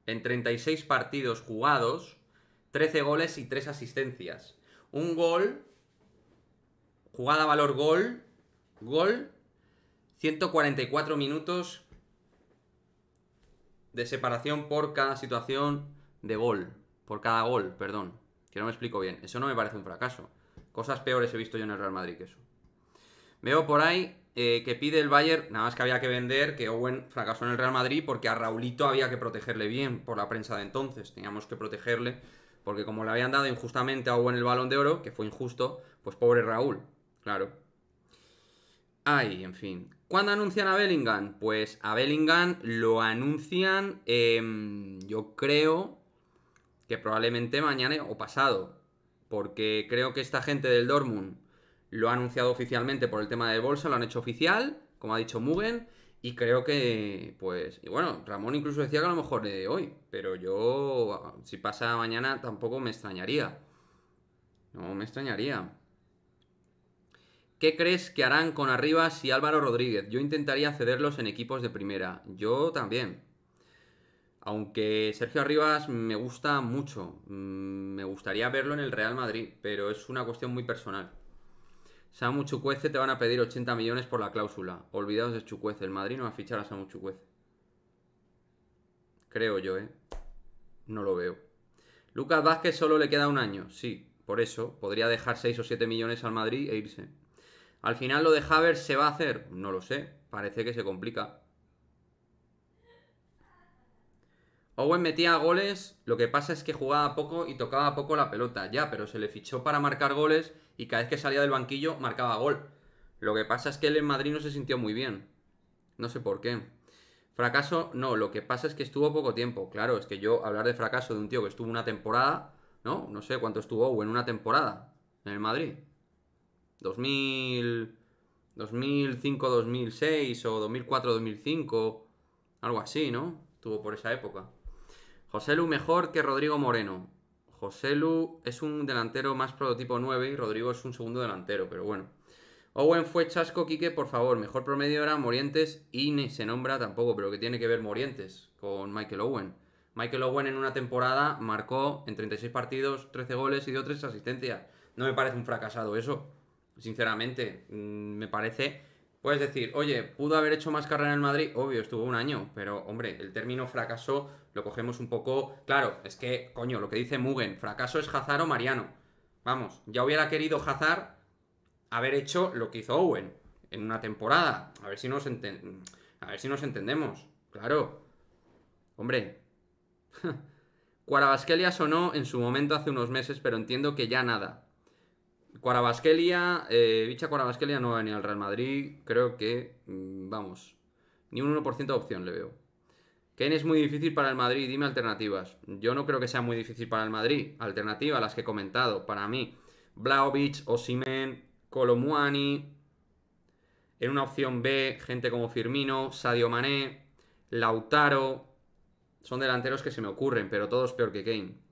en 36 partidos jugados, 13 goles y 3 asistencias. Un gol, jugada valor gol, gol, 144 minutos de separación por cada situación de gol. Por cada gol, perdón. Que no me explico bien. Eso no me parece un fracaso. Cosas peores he visto yo en el Real Madrid que eso. Veo por ahí eh, que pide el Bayern, nada más que había que vender, que Owen fracasó en el Real Madrid porque a Raulito había que protegerle bien por la prensa de entonces. Teníamos que protegerle porque como le habían dado injustamente a Owen el balón de oro, que fue injusto, pues pobre Raúl, claro. Ay, en fin. ¿Cuándo anuncian a Bellingham? Pues a Bellingham lo anuncian, em, yo creo, probablemente mañana o pasado, porque creo que esta gente del Dortmund lo ha anunciado oficialmente por el tema de bolsa, lo han hecho oficial, como ha dicho Mugen, y creo que, pues, y bueno, Ramón incluso decía que a lo mejor de hoy, pero yo, si pasa mañana, tampoco me extrañaría. No me extrañaría. ¿Qué crees que harán con Arribas y Álvaro Rodríguez? Yo intentaría cederlos en equipos de primera. Yo también. Aunque Sergio Arribas me gusta mucho, mm, me gustaría verlo en el Real Madrid, pero es una cuestión muy personal. Samu Chucuece te van a pedir 80 millones por la cláusula. Olvidados de Chucuece, el Madrid no va a fichar a Samu Chucuece. Creo yo, ¿eh? No lo veo. Lucas Vázquez solo le queda un año, sí, por eso podría dejar 6 o 7 millones al Madrid e irse. Al final lo de Javier se va a hacer, no lo sé, parece que se complica. Owen metía goles, lo que pasa es que jugaba poco y tocaba poco la pelota, ya, pero se le fichó para marcar goles y cada vez que salía del banquillo marcaba gol. Lo que pasa es que él en Madrid no se sintió muy bien. No sé por qué. Fracaso, no, lo que pasa es que estuvo poco tiempo. Claro, es que yo hablar de fracaso de un tío que estuvo una temporada, ¿no? No sé cuánto estuvo Owen una temporada en el Madrid. 2000, 2005, 2006 o 2004, 2005, algo así, ¿no? Estuvo por esa época. José Lu mejor que Rodrigo Moreno. José Lu es un delantero más prototipo 9 y Rodrigo es un segundo delantero, pero bueno. Owen fue chasco, Quique, por favor. Mejor promedio era Morientes y ni se nombra tampoco, pero que tiene que ver Morientes con Michael Owen. Michael Owen en una temporada marcó en 36 partidos 13 goles y dio 3 asistencias. No me parece un fracasado eso, sinceramente. Mm, me parece Puedes decir, oye, pudo haber hecho más carrera en el Madrid, obvio, estuvo un año, pero hombre, el término fracaso lo cogemos un poco. Claro, es que, coño, lo que dice Mugen, fracaso es Hazard o Mariano. Vamos, ya hubiera querido Hazard haber hecho lo que hizo Owen en una temporada. A ver si nos, a ver si nos entendemos. Claro. Hombre. Cuarabasquelias sonó en su momento hace unos meses, pero entiendo que ya nada. Cuarabasquelia, Bicha eh, Cuarabasquelia no va a al Real Madrid. Creo que, mm, vamos, ni un 1% de opción le veo. Kane es muy difícil para el Madrid, dime alternativas. Yo no creo que sea muy difícil para el Madrid. Alternativa, las que he comentado, para mí. Blaovic, Osimen, Colomuani. En una opción B, gente como Firmino, Sadio Mané, Lautaro. Son delanteros que se me ocurren, pero todos peor que Kane.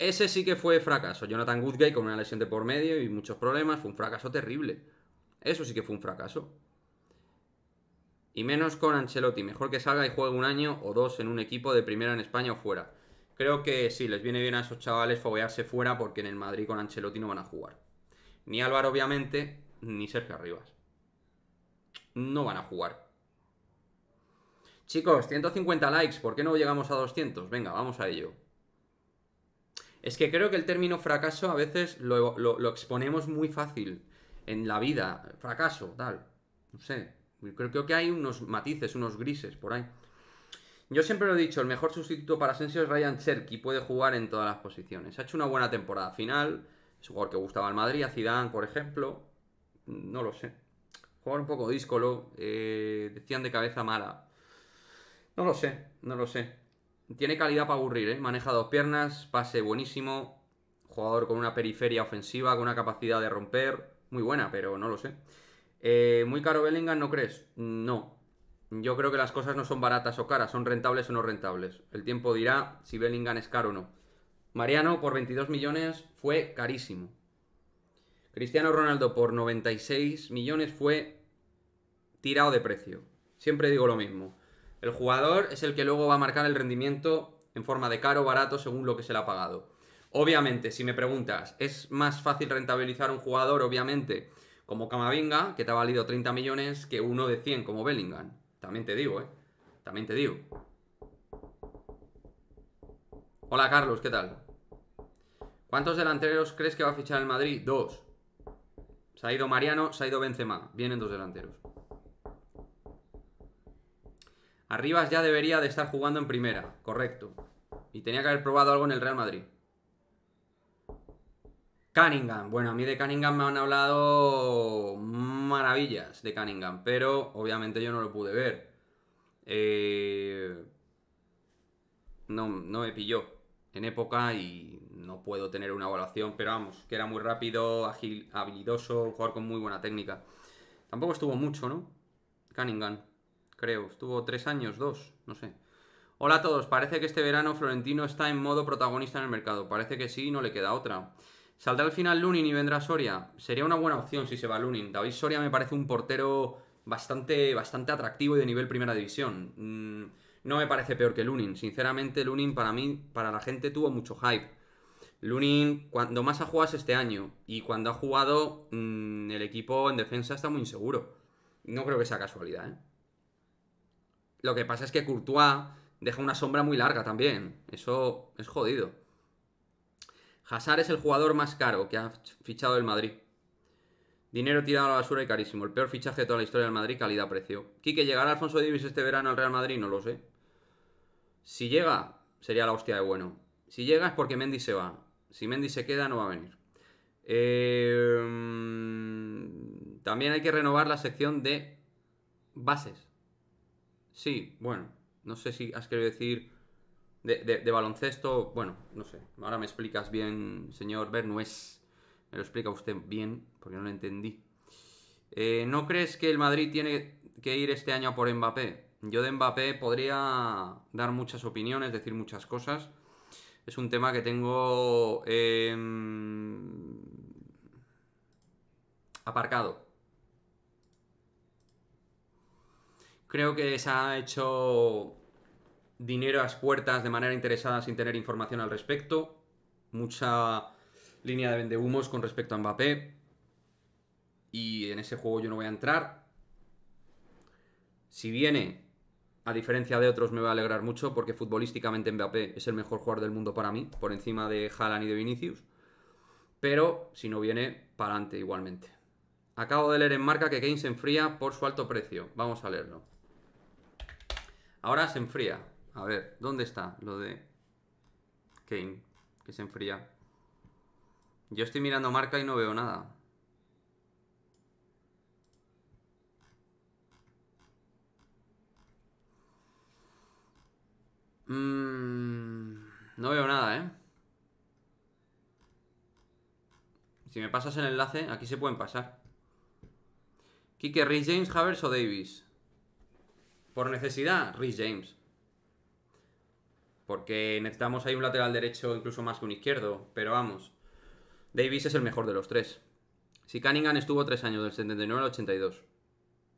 Ese sí que fue fracaso. Jonathan Goodgate con una lesión de por medio y muchos problemas. Fue un fracaso terrible. Eso sí que fue un fracaso. Y menos con Ancelotti. Mejor que salga y juegue un año o dos en un equipo de primera en España o fuera. Creo que sí, les viene bien a esos chavales foguearse fuera porque en el Madrid con Ancelotti no van a jugar. Ni Álvaro, obviamente, ni Sergio Arribas. No van a jugar. Chicos, 150 likes, ¿por qué no llegamos a 200? Venga, vamos a ello. Es que creo que el término fracaso a veces lo, exponemos muy fácil en la vida. Fracaso, tal. No sé. Creo, que hay unos matices, unos grises por ahí. Yo siempre lo he dicho, el mejor sustituto para Asensio es Ryan Cherky, puede jugar en todas las posiciones. Ha hecho una buena temporada final, es un jugador que gustaba al Madrid, a Zidane, por ejemplo. No lo sé. Jugar un poco díscolo, eh, decían de cabeza mala. No lo sé, no lo sé. Tiene calidad para aburrir, ¿eh? Maneja dos piernas, pase buenísimo. Jugador con una periferia ofensiva, con una capacidad de romper. Muy buena, pero no lo sé. Eh, ¿Muy caro Bellingham, no crees? No. Yo creo que las cosas no son baratas o caras, son rentables o no rentables. El tiempo dirá si Bellingham es caro o no. Mariano, por 22 millones, fue carísimo. Cristiano Ronaldo, por 96 millones, fue tirado de precio. Siempre digo lo mismo. El jugador es el que luego va a marcar el rendimiento en forma de caro o barato según lo que se le ha pagado. Obviamente, si me preguntas, ¿es más fácil rentabilizar un jugador, obviamente, como Camavinga, que te ha valido 30 millones, que uno de 100 como Bellingham? También te digo, ¿eh? También te digo. Hola Carlos, ¿qué tal? ¿Cuántos delanteros crees que va a fichar el Madrid? Dos. Se ha ido Mariano, se ha ido Benzema. Vienen dos delanteros. Arribas ya debería de estar jugando en primera, correcto. Y tenía que haber probado algo en el Real Madrid. Cunningham. Bueno, a mí de Cunningham me han hablado maravillas de Cunningham, pero obviamente yo no lo pude ver. Eh, no, no me pilló en época y no puedo tener una evaluación, pero vamos, que era muy rápido, ágil, habilidoso, Jugar con muy buena técnica. Tampoco estuvo mucho, ¿no? Cunningham creo. Estuvo tres años, dos, no sé. Hola a todos, parece que este verano Florentino está en modo protagonista en el mercado. Parece que sí, no le queda otra. ¿Saldrá al final Lunin y vendrá Soria? Sería una buena opción si se va Lunin. David Soria me parece un portero bastante, bastante atractivo y de nivel primera división. Mm, no me parece peor que Lunin. Sinceramente, Lunin para mí, para la gente, tuvo mucho hype. Lunin, cuando más ha jugado este año. Y cuando ha jugado, mm, el equipo en defensa está muy inseguro. No creo que sea casualidad, ¿eh? Lo que pasa es que Courtois deja una sombra muy larga también. Eso es jodido. Hazard es el jugador más caro que ha fichado el Madrid. Dinero tirado a la basura y carísimo. El peor fichaje de toda la historia del Madrid, calidad-precio. ¿Quique llegará Alfonso Divis este verano al Real Madrid? No lo sé. Si llega, sería la hostia de bueno. Si llega es porque Mendy se va. Si Mendy se queda, no va a venir. Eh, mm, también hay que renovar la sección de bases. Sí, bueno, no sé si has querido decir de, baloncesto, bueno, no sé. Ahora me explicas bien, señor Bernués. Me lo explica usted bien, porque no lo entendí. Eh, ¿No crees que el Madrid tiene que ir este año por Mbappé? Yo de Mbappé podría dar muchas opiniones, decir muchas cosas. Es un tema que tengo em, aparcado. Creo que se ha hecho dinero a las puertas de manera interesada sin tener información al respecto. Mucha línea de vendehumos con respecto a Mbappé. Y en ese juego yo no voy a entrar. Si viene, a diferencia de otros, me va a alegrar mucho porque futbolísticamente Mbappé es el mejor jugador del mundo para mí, por encima de Haaland y de Vinicius. Pero si no viene, para adelante igualmente. Acabo de leer en marca que Kane se enfría por su alto precio. Vamos a leerlo. Ahora se enfría. A ver, ¿dónde está lo de Kane? Que se enfría. Yo estoy mirando marca y no veo nada. Mm, no veo nada, ¿eh? Si me pasas el enlace, aquí se pueden pasar. Kike, Ray James, Havers o Davis. Por necesidad, Rhys James. Porque necesitamos ahí un lateral derecho incluso más que un izquierdo. Pero vamos, Davis es el mejor de los tres. Si Cunningham estuvo tres años, del 79 al 82.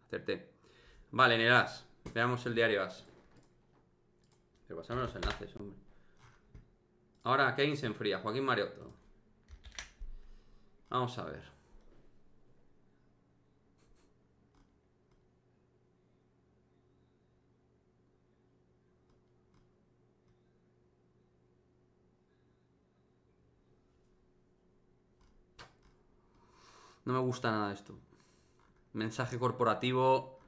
Acerté. Vale, en el AS. Veamos el diario AS. Pero pasame los enlaces, hombre. Ahora Kane se enfría. Joaquín Mariotto. Vamos a ver. No me gusta nada esto. Mensaje corporativo.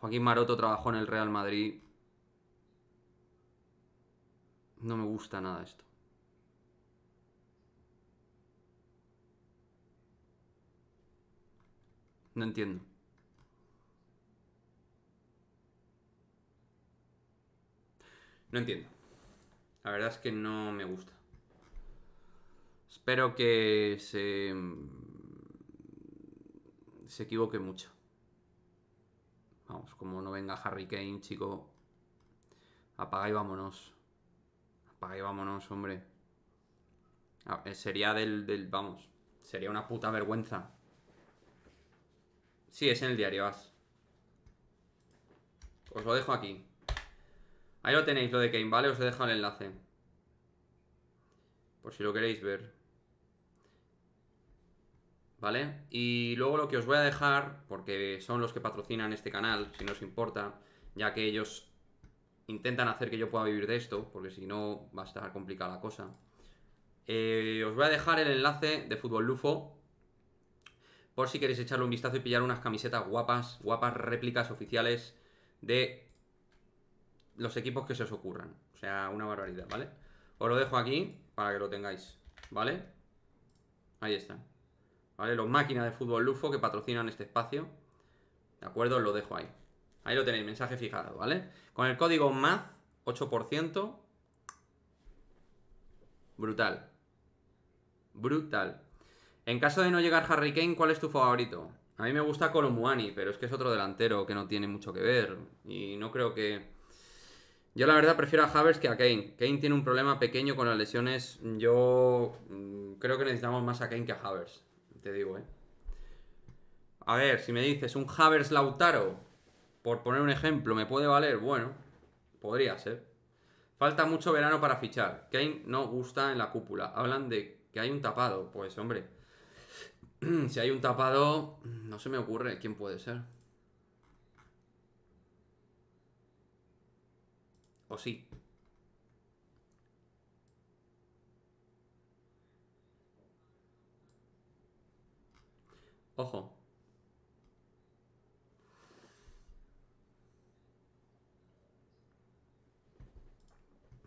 Joaquín Maroto trabajó en el Real Madrid. No me gusta nada esto. No entiendo. No entiendo. La verdad es que no me gusta. Espero que se se equivoque mucho. Vamos, como no venga Harry Kane, chico. Apaga y vámonos. Apaga y vámonos, hombre. Ah, eh, sería del, del... Vamos. Sería una puta vergüenza. Sí, es en el diario, vas. Os lo dejo aquí. Ahí lo tenéis, lo de Kane, ¿vale? Os he dejado el enlace. Por si lo queréis ver. ¿vale? Y luego lo que os voy a dejar, porque son los que patrocinan este canal, si no os importa, ya que ellos intentan hacer que yo pueda vivir de esto, porque si no va a estar complicada la cosa. Eh, os voy a dejar el enlace de Fútbol Lufo, por si queréis echarle un vistazo y pillar unas camisetas guapas, guapas réplicas oficiales de los equipos que se os ocurran. O sea, una barbaridad, ¿vale? Os lo dejo aquí para que lo tengáis, ¿vale? Ahí está. ¿vale? Los máquinas de fútbol lufo que patrocinan este espacio, ¿de acuerdo? Os lo dejo ahí. Ahí lo tenéis, mensaje fijado, ¿vale? Con el código MAZ, 8%. Brutal. Brutal. En caso de no llegar Harry Kane, ¿cuál es tu favorito? A mí me gusta Colomwani, pero es que es otro delantero que no tiene mucho que ver. Y no creo que... Yo la verdad prefiero a Havers que a Kane. Kane tiene un problema pequeño con las lesiones. Yo mm, creo que necesitamos más a Kane que a Havers. Te digo, ¿eh? A ver, si me dices un Havers Lautaro, por poner un ejemplo, ¿me puede valer? Bueno, podría ser. Falta mucho verano para fichar. Kane no gusta en la cúpula. Hablan de que hay un tapado. Pues, hombre, si hay un tapado, no se me ocurre quién puede ser. O sí. Ojo.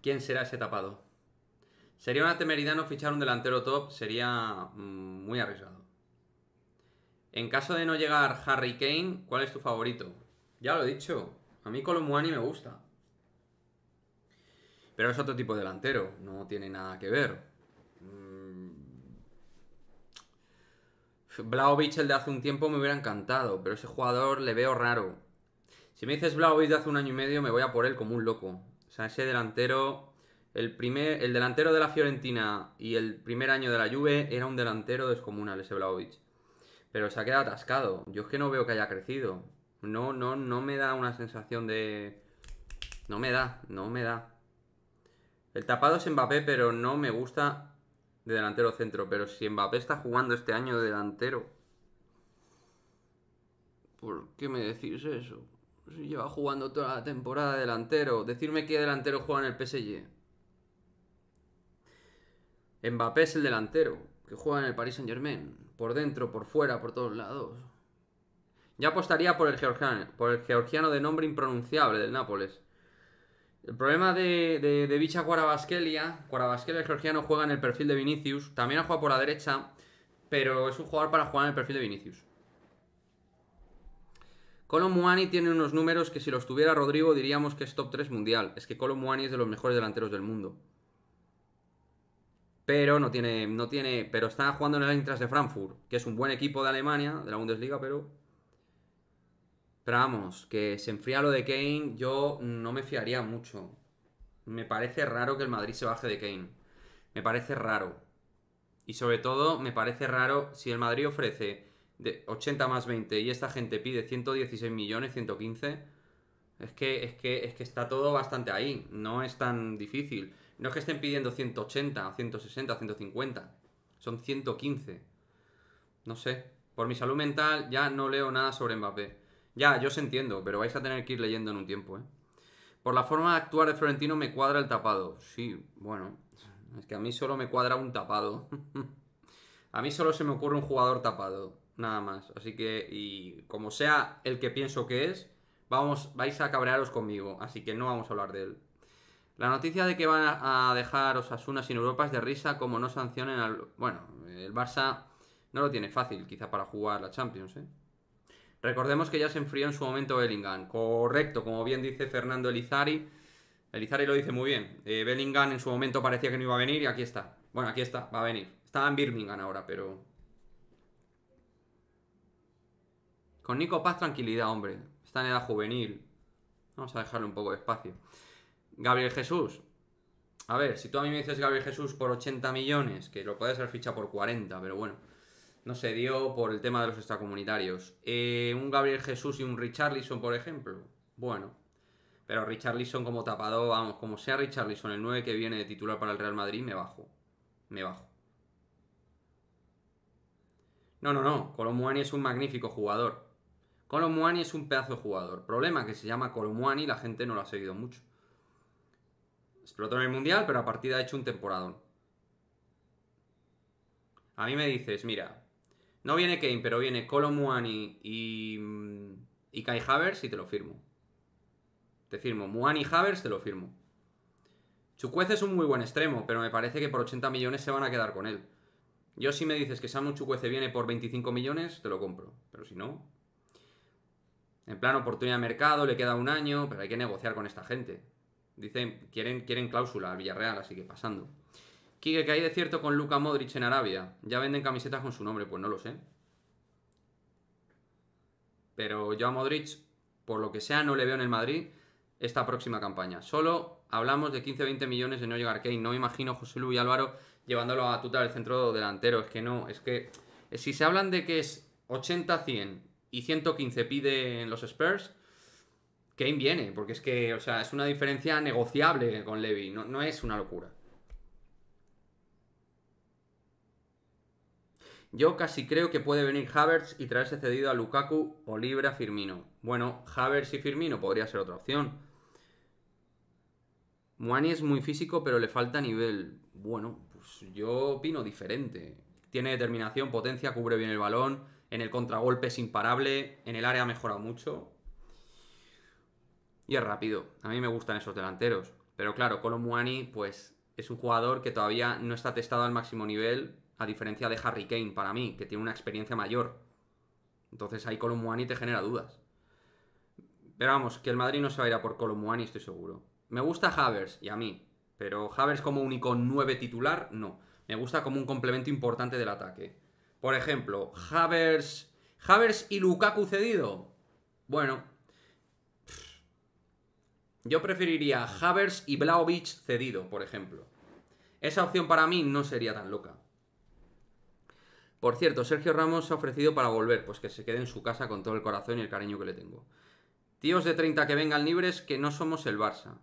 ¿Quién será ese tapado? Sería una temeridad no fichar un delantero top, sería mm, muy arriesgado. En caso de no llegar Harry Kane, ¿cuál es tu favorito? Ya lo he dicho, a mí Colomwani me gusta. Pero es otro tipo de delantero, no tiene nada que ver. Vlaovic, el de hace un tiempo, me hubiera encantado, pero ese jugador le veo raro. Si me dices Vlaovic de hace un año y medio, me voy a por él como un loco. O sea, ese delantero, el, primer, el delantero de la Fiorentina y el primer año de la Juve era un delantero descomunal, ese Vlaovic. Pero se ha quedado atascado. Yo es que no veo que haya crecido. No, no, no me da una sensación de... No me da, no me da. El tapado es Mbappé, pero no me gusta de delantero centro. Pero si Mbappé está jugando este año de delantero, ¿por qué me decís eso? Si lleva jugando toda la temporada de delantero. Decirme qué delantero juega en el PSG. Mbappé es el delantero que juega en el Paris Saint Germain. Por dentro, por fuera, por todos lados. Ya apostaría por el georgiano, por el georgiano de nombre impronunciable del Nápoles. El problema de, de, de Bicha Guarabasquelia, Guarabasquelia georgiano juega en el perfil de Vinicius, también ha jugado por la derecha, pero es un jugador para jugar en el perfil de Vinicius. Colomuani tiene unos números que si los tuviera Rodrigo diríamos que es top 3 mundial. Es que Colomuani es de los mejores delanteros del mundo. Pero no tiene, no tiene, pero está jugando en el Eintracht de Frankfurt, que es un buen equipo de Alemania, de la Bundesliga, pero pero vamos, que se enfría lo de Kane, yo no me fiaría mucho. Me parece raro que el Madrid se baje de Kane. Me parece raro. Y sobre todo, me parece raro si el Madrid ofrece de 80 más 20 y esta gente pide 116 millones, 115. Es que, es que, es que está todo bastante ahí. No es tan difícil. No es que estén pidiendo 180, 160, 150. Son 115. No sé. Por mi salud mental ya no leo nada sobre Mbappé. Ya, yo os entiendo, pero vais a tener que ir leyendo en un tiempo, ¿eh? Por la forma de actuar de Florentino me cuadra el tapado. Sí, bueno, es que a mí solo me cuadra un tapado. a mí solo se me ocurre un jugador tapado, nada más. Así que, y como sea el que pienso que es, vamos, vais a cabrearos conmigo, así que no vamos a hablar de él. La noticia de que van a dejar Osasuna sin Europa es de risa, como no sancionen al... Bueno, el Barça no lo tiene fácil, quizá para jugar la Champions, ¿eh? Recordemos que ya se enfrió en su momento Bellingham. Correcto, como bien dice Fernando Elizari. Elizari lo dice muy bien. Eh, Bellingham en su momento parecía que no iba a venir y aquí está. Bueno, aquí está, va a venir. Estaba en Birmingham ahora, pero... Con Nico Paz tranquilidad, hombre. Está en edad juvenil. Vamos a dejarle un poco de espacio. Gabriel Jesús. A ver, si tú a mí me dices Gabriel Jesús por 80 millones, que lo puede ser ficha por 40, pero bueno no se dio por el tema de los extracomunitarios. Eh, un Gabriel Jesús y un Richarlison, por ejemplo. Bueno, pero Richarlison como tapado, vamos, como sea Richarlison, el 9 que viene de titular para el Real Madrid, me bajo. Me bajo. No, no, no. Colomuani es un magnífico jugador. Colomuani es un pedazo de jugador. Problema que se llama Colomuani y la gente no lo ha seguido mucho. Explotó en el Mundial, pero a partir de ha hecho un temporadón. A mí me dices, mira, no viene Kane, pero viene Colomuani y, y Kai Havers y te lo firmo. Te firmo. Muani Havers te lo firmo. Chucuece es un muy buen extremo, pero me parece que por 80 millones se van a quedar con él. Yo si me dices que Samu Chucuece viene por 25 millones, te lo compro. Pero si no... En plan, oportunidad de mercado, le queda un año, pero hay que negociar con esta gente. Dicen, quieren, quieren cláusula a Villarreal, así que pasando. Kike, que hay de cierto con Luka Modric en Arabia? Ya venden camisetas con su nombre, pues no lo sé. Pero yo a Modric, por lo que sea, no le veo en el Madrid esta próxima campaña. Solo hablamos de 15-20 millones de no llegar Kane. No imagino José Luis Álvaro llevándolo a tutar el centro delantero. Es que no, es que eh, si se hablan de que es 80-100 y 115 piden los Spurs, Kane viene, porque es que, o sea, es una diferencia negociable con Levy, no es una locura. Yo casi creo que puede venir Havertz y traerse cedido a Lukaku o libre Firmino. Bueno, Havertz y Firmino podría ser otra opción. Muani es muy físico, pero le falta nivel. Bueno, pues yo opino diferente. Tiene determinación, potencia, cubre bien el balón. En el contragolpe es imparable. En el área ha mejorado mucho. Y es rápido. A mí me gustan esos delanteros. Pero claro, Colo Muani, pues es un jugador que todavía no está testado al máximo nivel a diferencia de Harry Kane para mí, que tiene una experiencia mayor. Entonces ahí Colomuani te genera dudas. Pero vamos, que el Madrid no se va a ir a por Colomuani, estoy seguro. Me gusta Havers y a mí, pero Havers como único 9 titular, no. Me gusta como un complemento importante del ataque. Por ejemplo, Havers, Havers y Lukaku cedido. Bueno, yo preferiría Havers y Blaovic cedido, por ejemplo. Esa opción para mí no sería tan loca. Por cierto, Sergio Ramos se ha ofrecido para volver, pues que se quede en su casa con todo el corazón y el cariño que le tengo. Tíos de 30 que vengan libres, que no somos el Barça.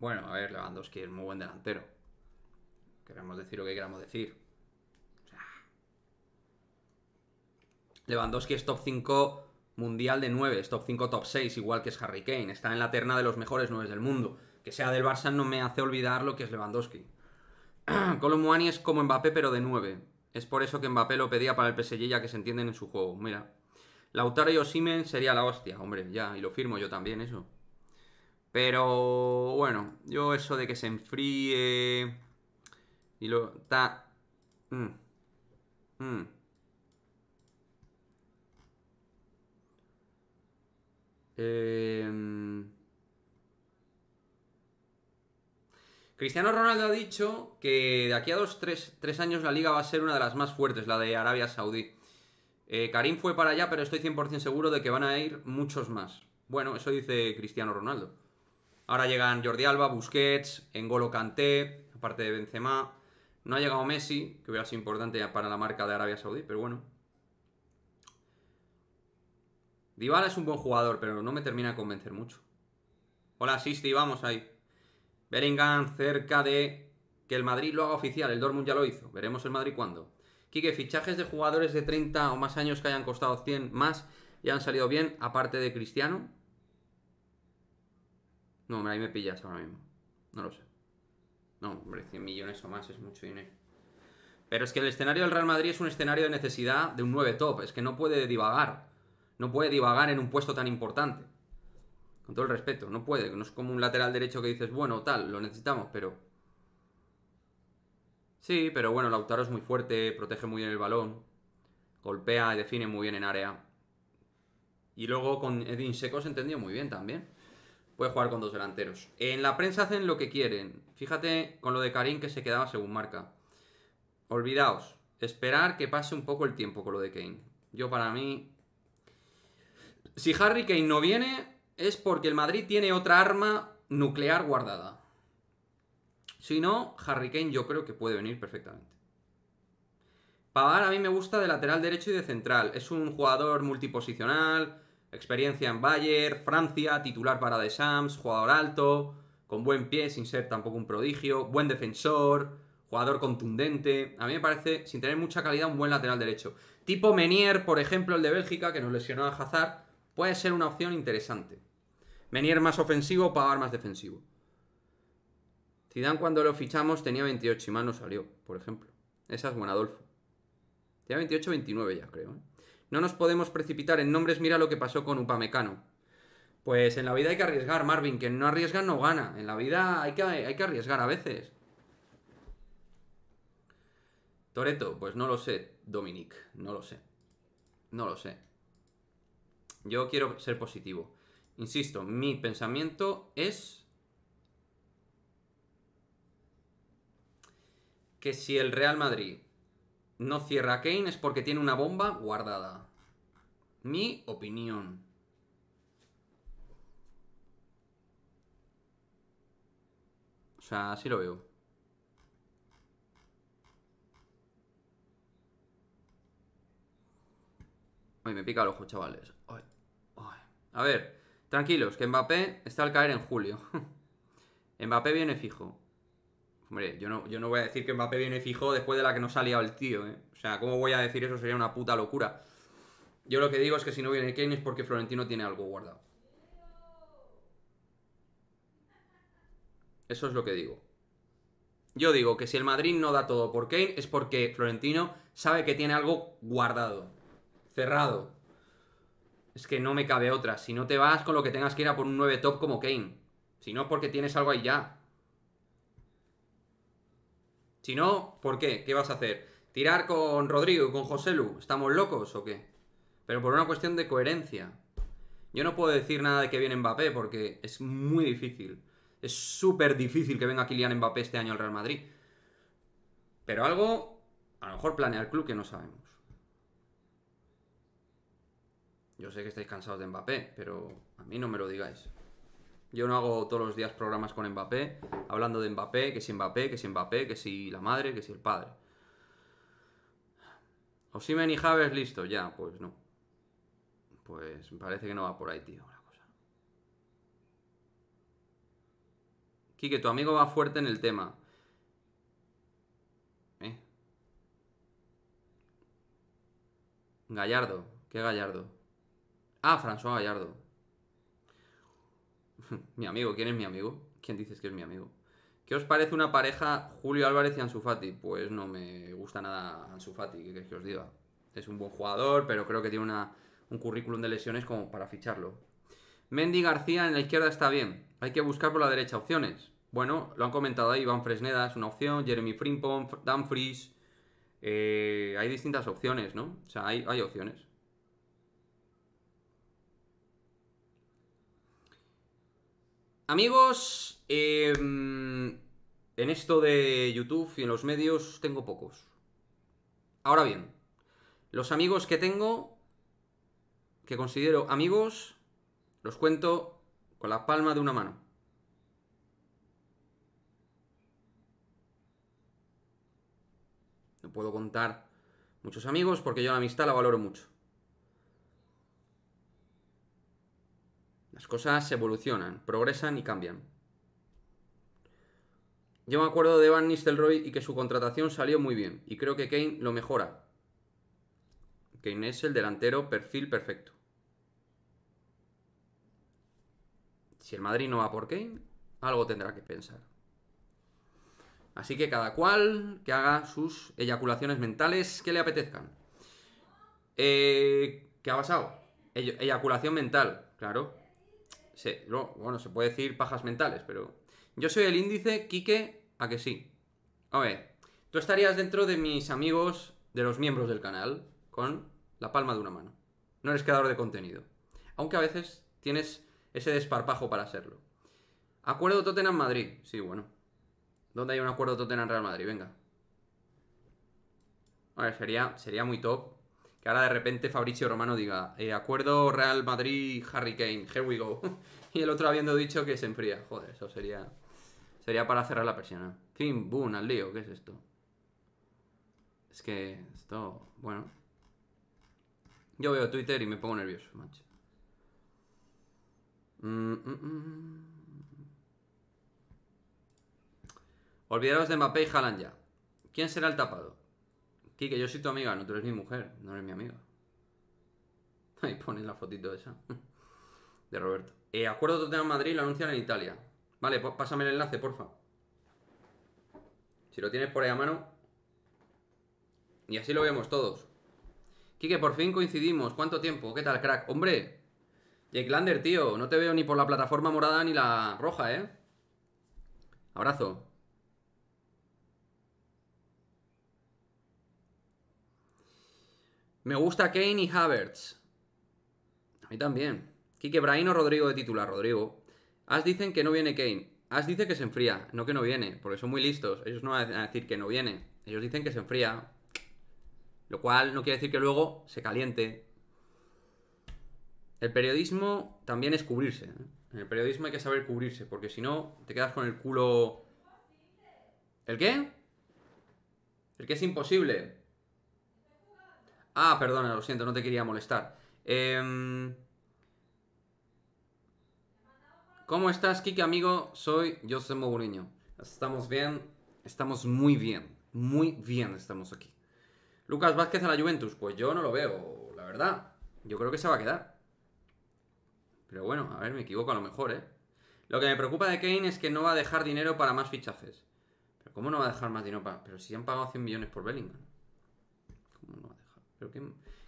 Bueno, a ver, Lewandowski es muy buen delantero. Queremos decir lo que queramos decir. Lewandowski es top 5 mundial de 9, es top 5, top 6, igual que es Harry Kane. Está en la terna de los mejores 9 del mundo. Que sea del Barça no me hace olvidar lo que es Lewandowski. Ani es como Mbappé, pero de 9. Es por eso que Mbappé lo pedía para el PSG, ya que se entienden en su juego. Mira. Lautaro y Osimen sería la hostia, hombre, ya, y lo firmo yo también, eso. Pero bueno, yo eso de que se enfríe. Y lo. Ta. Mm, mm. Eh. Cristiano Ronaldo ha dicho que de aquí a dos, tres, años la liga va a ser una de las más fuertes, la de Arabia Saudí. Eh, Karim fue para allá, pero estoy 100% seguro de que van a ir muchos más. Bueno, eso dice Cristiano Ronaldo. Ahora llegan Jordi Alba, Busquets, Engolo Kanté, aparte de Benzema. No ha llegado Messi, que hubiera sido importante para la marca de Arabia Saudí, pero bueno. Dybala es un buen jugador, pero no me termina de convencer mucho. Hola, Sisti, vamos ahí. Bellingham cerca de que el Madrid lo haga oficial. El Dortmund ya lo hizo. Veremos el Madrid cuándo. Quique, fichajes de jugadores de 30 o más años que hayan costado 100 más y han salido bien, aparte de Cristiano. No, hombre, ahí me pillas ahora mismo. No lo sé. No, hombre, 100 millones o más es mucho dinero. Pero es que el escenario del Real Madrid es un escenario de necesidad de un 9 top. Es que no puede divagar. No puede divagar en un puesto tan importante. Con todo el respeto, no puede. No es como un lateral derecho que dices, bueno, tal, lo necesitamos, pero... Sí, pero bueno, Lautaro es muy fuerte, protege muy bien el balón, golpea y define muy bien en área. Y luego con Edin Seco se entendió muy bien también. Puede jugar con dos delanteros. En la prensa hacen lo que quieren. Fíjate con lo de Karim que se quedaba según marca. Olvidaos. Esperar que pase un poco el tiempo con lo de Kane. Yo para mí... Si Harry Kane no viene, es porque el Madrid tiene otra arma nuclear guardada. Si no, Harry Kane yo creo que puede venir perfectamente. Pavar a mí me gusta de lateral derecho y de central. Es un jugador multiposicional, experiencia en Bayern, Francia, titular para De Sams, jugador alto, con buen pie sin ser tampoco un prodigio, buen defensor, jugador contundente. A mí me parece, sin tener mucha calidad, un buen lateral derecho. Tipo Menier, por ejemplo, el de Bélgica, que nos lesionó a Hazard, puede ser una opción interesante. Venir más ofensivo, pagar más defensivo. Zidane cuando lo fichamos tenía 28 y más no salió, por ejemplo. Esa es buena, Adolfo. Tenía 28-29 ya, creo. ¿eh? No nos podemos precipitar en nombres, mira lo que pasó con Upamecano. Pues en la vida hay que arriesgar, Marvin. Quien no arriesga no gana. En la vida hay que, hay que arriesgar a veces. Toreto, pues no lo sé, Dominic. No lo sé. No lo sé. Yo quiero ser positivo. Insisto, mi pensamiento es que si el Real Madrid no cierra a Kane es porque tiene una bomba guardada. Mi opinión. O sea, así lo veo. Ay, me pica el ojo, chavales. A ver. Tranquilos, que Mbappé está al caer en julio. Mbappé viene fijo. Hombre, yo no, yo no voy a decir que Mbappé viene fijo después de la que nos salía el tío, ¿eh? O sea, ¿cómo voy a decir eso? Sería una puta locura. Yo lo que digo es que si no viene Kane es porque Florentino tiene algo guardado. Eso es lo que digo. Yo digo que si el Madrid no da todo por Kane es porque Florentino sabe que tiene algo guardado, cerrado, es que no me cabe otra. Si no te vas con lo que tengas que ir a por un 9 top como Kane. Si no, porque tienes algo ahí ya. Si no, ¿por qué? ¿Qué vas a hacer? ¿Tirar con Rodrigo, con José Lu? ¿Estamos locos o qué? Pero por una cuestión de coherencia. Yo no puedo decir nada de que viene Mbappé porque es muy difícil. Es súper difícil que venga Kylian Mbappé este año al Real Madrid. Pero algo, a lo mejor planea el club que no sabemos. Yo sé que estáis cansados de Mbappé, pero a mí no me lo digáis. Yo no hago todos los días programas con Mbappé, hablando de Mbappé, que si Mbappé, que si Mbappé, que si la madre, que si el padre. O si y Javes, listo, ya, pues no. Pues me parece que no va por ahí, tío, la cosa. Quique, tu amigo va fuerte en el tema. ¿Eh? Gallardo, ¿qué Gallardo? Ah, François Gallardo. mi amigo, ¿quién es mi amigo? ¿Quién dices que es mi amigo? ¿Qué os parece una pareja Julio Álvarez y Ansu Fati? Pues no me gusta nada Ansu Fati, ¿qué que os diga? Es un buen jugador, pero creo que tiene un currículum de lesiones como para ficharlo. Mendy García en la izquierda está bien. Hay que buscar por la derecha opciones. Bueno, lo han comentado ahí, Iván Fresneda es una opción, Jeremy Frimpong, Dan eh, hay distintas opciones, ¿no? O sea, hay opciones. Amigos, em, en esto de YouTube y en los medios tengo pocos. Ahora bien, los amigos que tengo, que considero amigos, los cuento con la palma de una mano. No puedo contar muchos amigos porque yo la amistad la valoro mucho. Las cosas evolucionan, progresan y cambian. Yo me acuerdo de Van Nistelrooy y que su contratación salió muy bien, y creo que Kane lo mejora. Kane es el delantero perfil perfecto. Si el Madrid no va por Kane, algo tendrá que pensar. Así que cada cual que haga sus eyaculaciones mentales que le apetezcan. Eh, ¿Qué ha pasado? eyaculación mental, claro bueno, se puede decir pajas mentales, pero yo soy el índice, Quique, a que sí. A ver, tú estarías dentro de mis amigos, de los miembros del canal, con la palma de una mano. No eres creador de contenido. Aunque a veces tienes ese desparpajo para hacerlo. Acuerdo Tottenham-Madrid. Sí, bueno. ¿Dónde hay un acuerdo Tottenham-Real Madrid? Venga. A ver, sería, sería muy top que ahora de repente Fabricio Romano diga, eh, acuerdo Real Madrid, Harry Kane, here we go. y el otro habiendo dicho que se enfría. Joder, eso sería sería para cerrar la persiana. Fin, boom, al lío, ¿qué es esto? Es que esto, bueno. Yo veo Twitter y me pongo nervioso, macho. Mm, mm, mm. de Mbappé y Haaland ya. ¿Quién será el tapado? Kike, yo soy tu amiga, no tú eres mi mujer, no eres mi amiga. Ahí pones la fotito esa. De Roberto. Eh, acuerdo acuerdo en Madrid lo anuncian en Italia. Vale, pásame el enlace, porfa. Si lo tienes por ahí a mano. Y así lo vemos todos. Quique, por fin coincidimos. ¿Cuánto tiempo? ¿Qué tal, crack? ¡Hombre! Jake Lander, tío, no te veo ni por la plataforma morada ni la roja, ¿eh? Abrazo. Me gusta Kane y Havertz. A mí también. Quique o Rodrigo de titular, Rodrigo. As dicen que no viene Kane. As dice que se enfría, no que no viene, porque son muy listos. Ellos no van a decir que no viene. Ellos dicen que se enfría. Lo cual no quiere decir que luego se caliente. El periodismo también es cubrirse. ¿eh? En el periodismo hay que saber cubrirse, porque si no, te quedas con el culo. ¿El qué? El que es imposible. Ah, perdona, lo siento, no te quería molestar. Em, ¿Cómo estás, Kike, amigo? Soy José Moguriño. Estamos bien, estamos muy bien, muy bien estamos aquí. Lucas Vázquez a la Juventus, pues yo no lo veo, la verdad. Yo creo que se va a quedar. Pero bueno, a ver, me equivoco a lo mejor, ¿eh? Lo que me preocupa de Kane es que no va a dejar dinero para más fichajes. ¿Pero cómo no va a dejar más dinero para...? Pero si han pagado 100 millones por Bellingham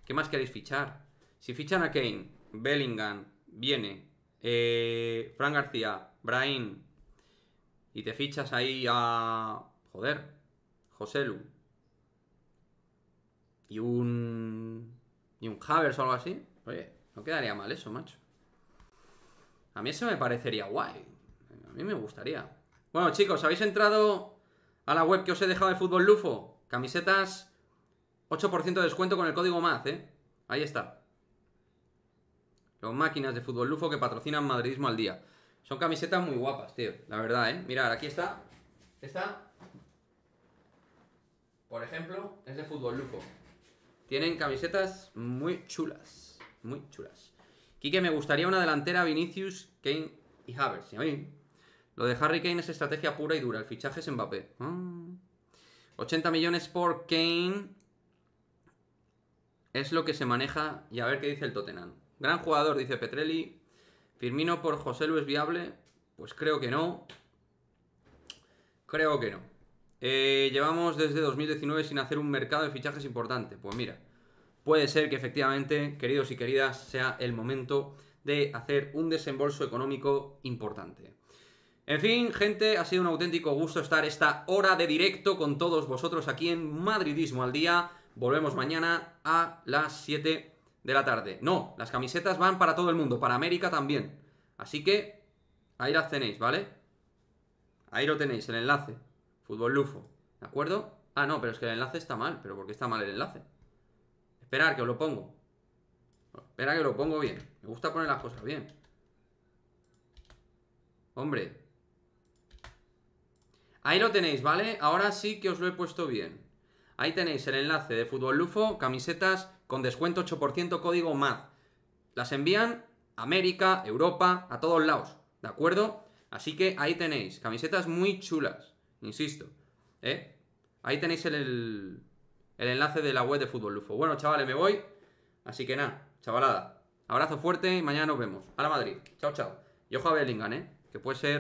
qué, más queréis fichar? Si fichan a Kane, Bellingham, viene, Frank eh, Fran García, Brain, y te fichas ahí a. Joder, Joselu. Y un. Y un Havers o algo así. Oye, no quedaría mal eso, macho. A mí eso me parecería guay. A mí me gustaría. Bueno, chicos, habéis entrado a la web que os he dejado de Fútbol Lufo. Camisetas 8% de descuento con el código MAD, ¿eh? Ahí está. Los máquinas de fútbol lufo que patrocinan Madridismo al día. Son camisetas muy guapas, tío. La verdad, ¿eh? Mirad, aquí está. Esta, por ejemplo, es de fútbol lujo. Tienen camisetas muy chulas. Muy chulas. Quique, me gustaría una delantera Vinicius, Kane y Havertz. A mí, lo de Harry Kane es estrategia pura y dura. El fichaje es Mbappé. 80 ah. millones por Kane. Es lo que se maneja y a ver qué dice el Tottenham. Gran jugador, dice Petrelli. Firmino por José Luis Viable. Pues creo que no. Creo que no. Eh, llevamos desde 2019 sin hacer un mercado de fichajes importante. Pues mira, puede ser que efectivamente, queridos y queridas, sea el momento de hacer un desembolso económico importante. En fin, gente, ha sido un auténtico gusto estar esta hora de directo con todos vosotros aquí en Madridismo al Día. Volvemos mañana a las 7 de la tarde. No, las camisetas van para todo el mundo, para América también. Así que ahí las tenéis, ¿vale? Ahí lo tenéis, el enlace. Fútbol Lufo, ¿de acuerdo? Ah, no, pero es que el enlace está mal. ¿Pero por qué está mal el enlace? Esperar, que os lo pongo. Espera que lo pongo bien. Me gusta poner las cosas bien. Hombre. Ahí lo tenéis, ¿vale? Ahora sí que os lo he puesto bien. Ahí tenéis el enlace de Fútbol Lufo, camisetas con descuento 8% código MAD. Las envían América, Europa, a todos lados, ¿de acuerdo? Así que ahí tenéis, camisetas muy chulas, insisto. ¿eh? Ahí tenéis el, enlace de la web de Fútbol Lufo. Bueno, chavales, me voy. Así que nada, chavalada. Abrazo fuerte y mañana nos vemos. A la Madrid. Chao, chao. Y ojo a Bellingham, ¿eh? Que puede ser...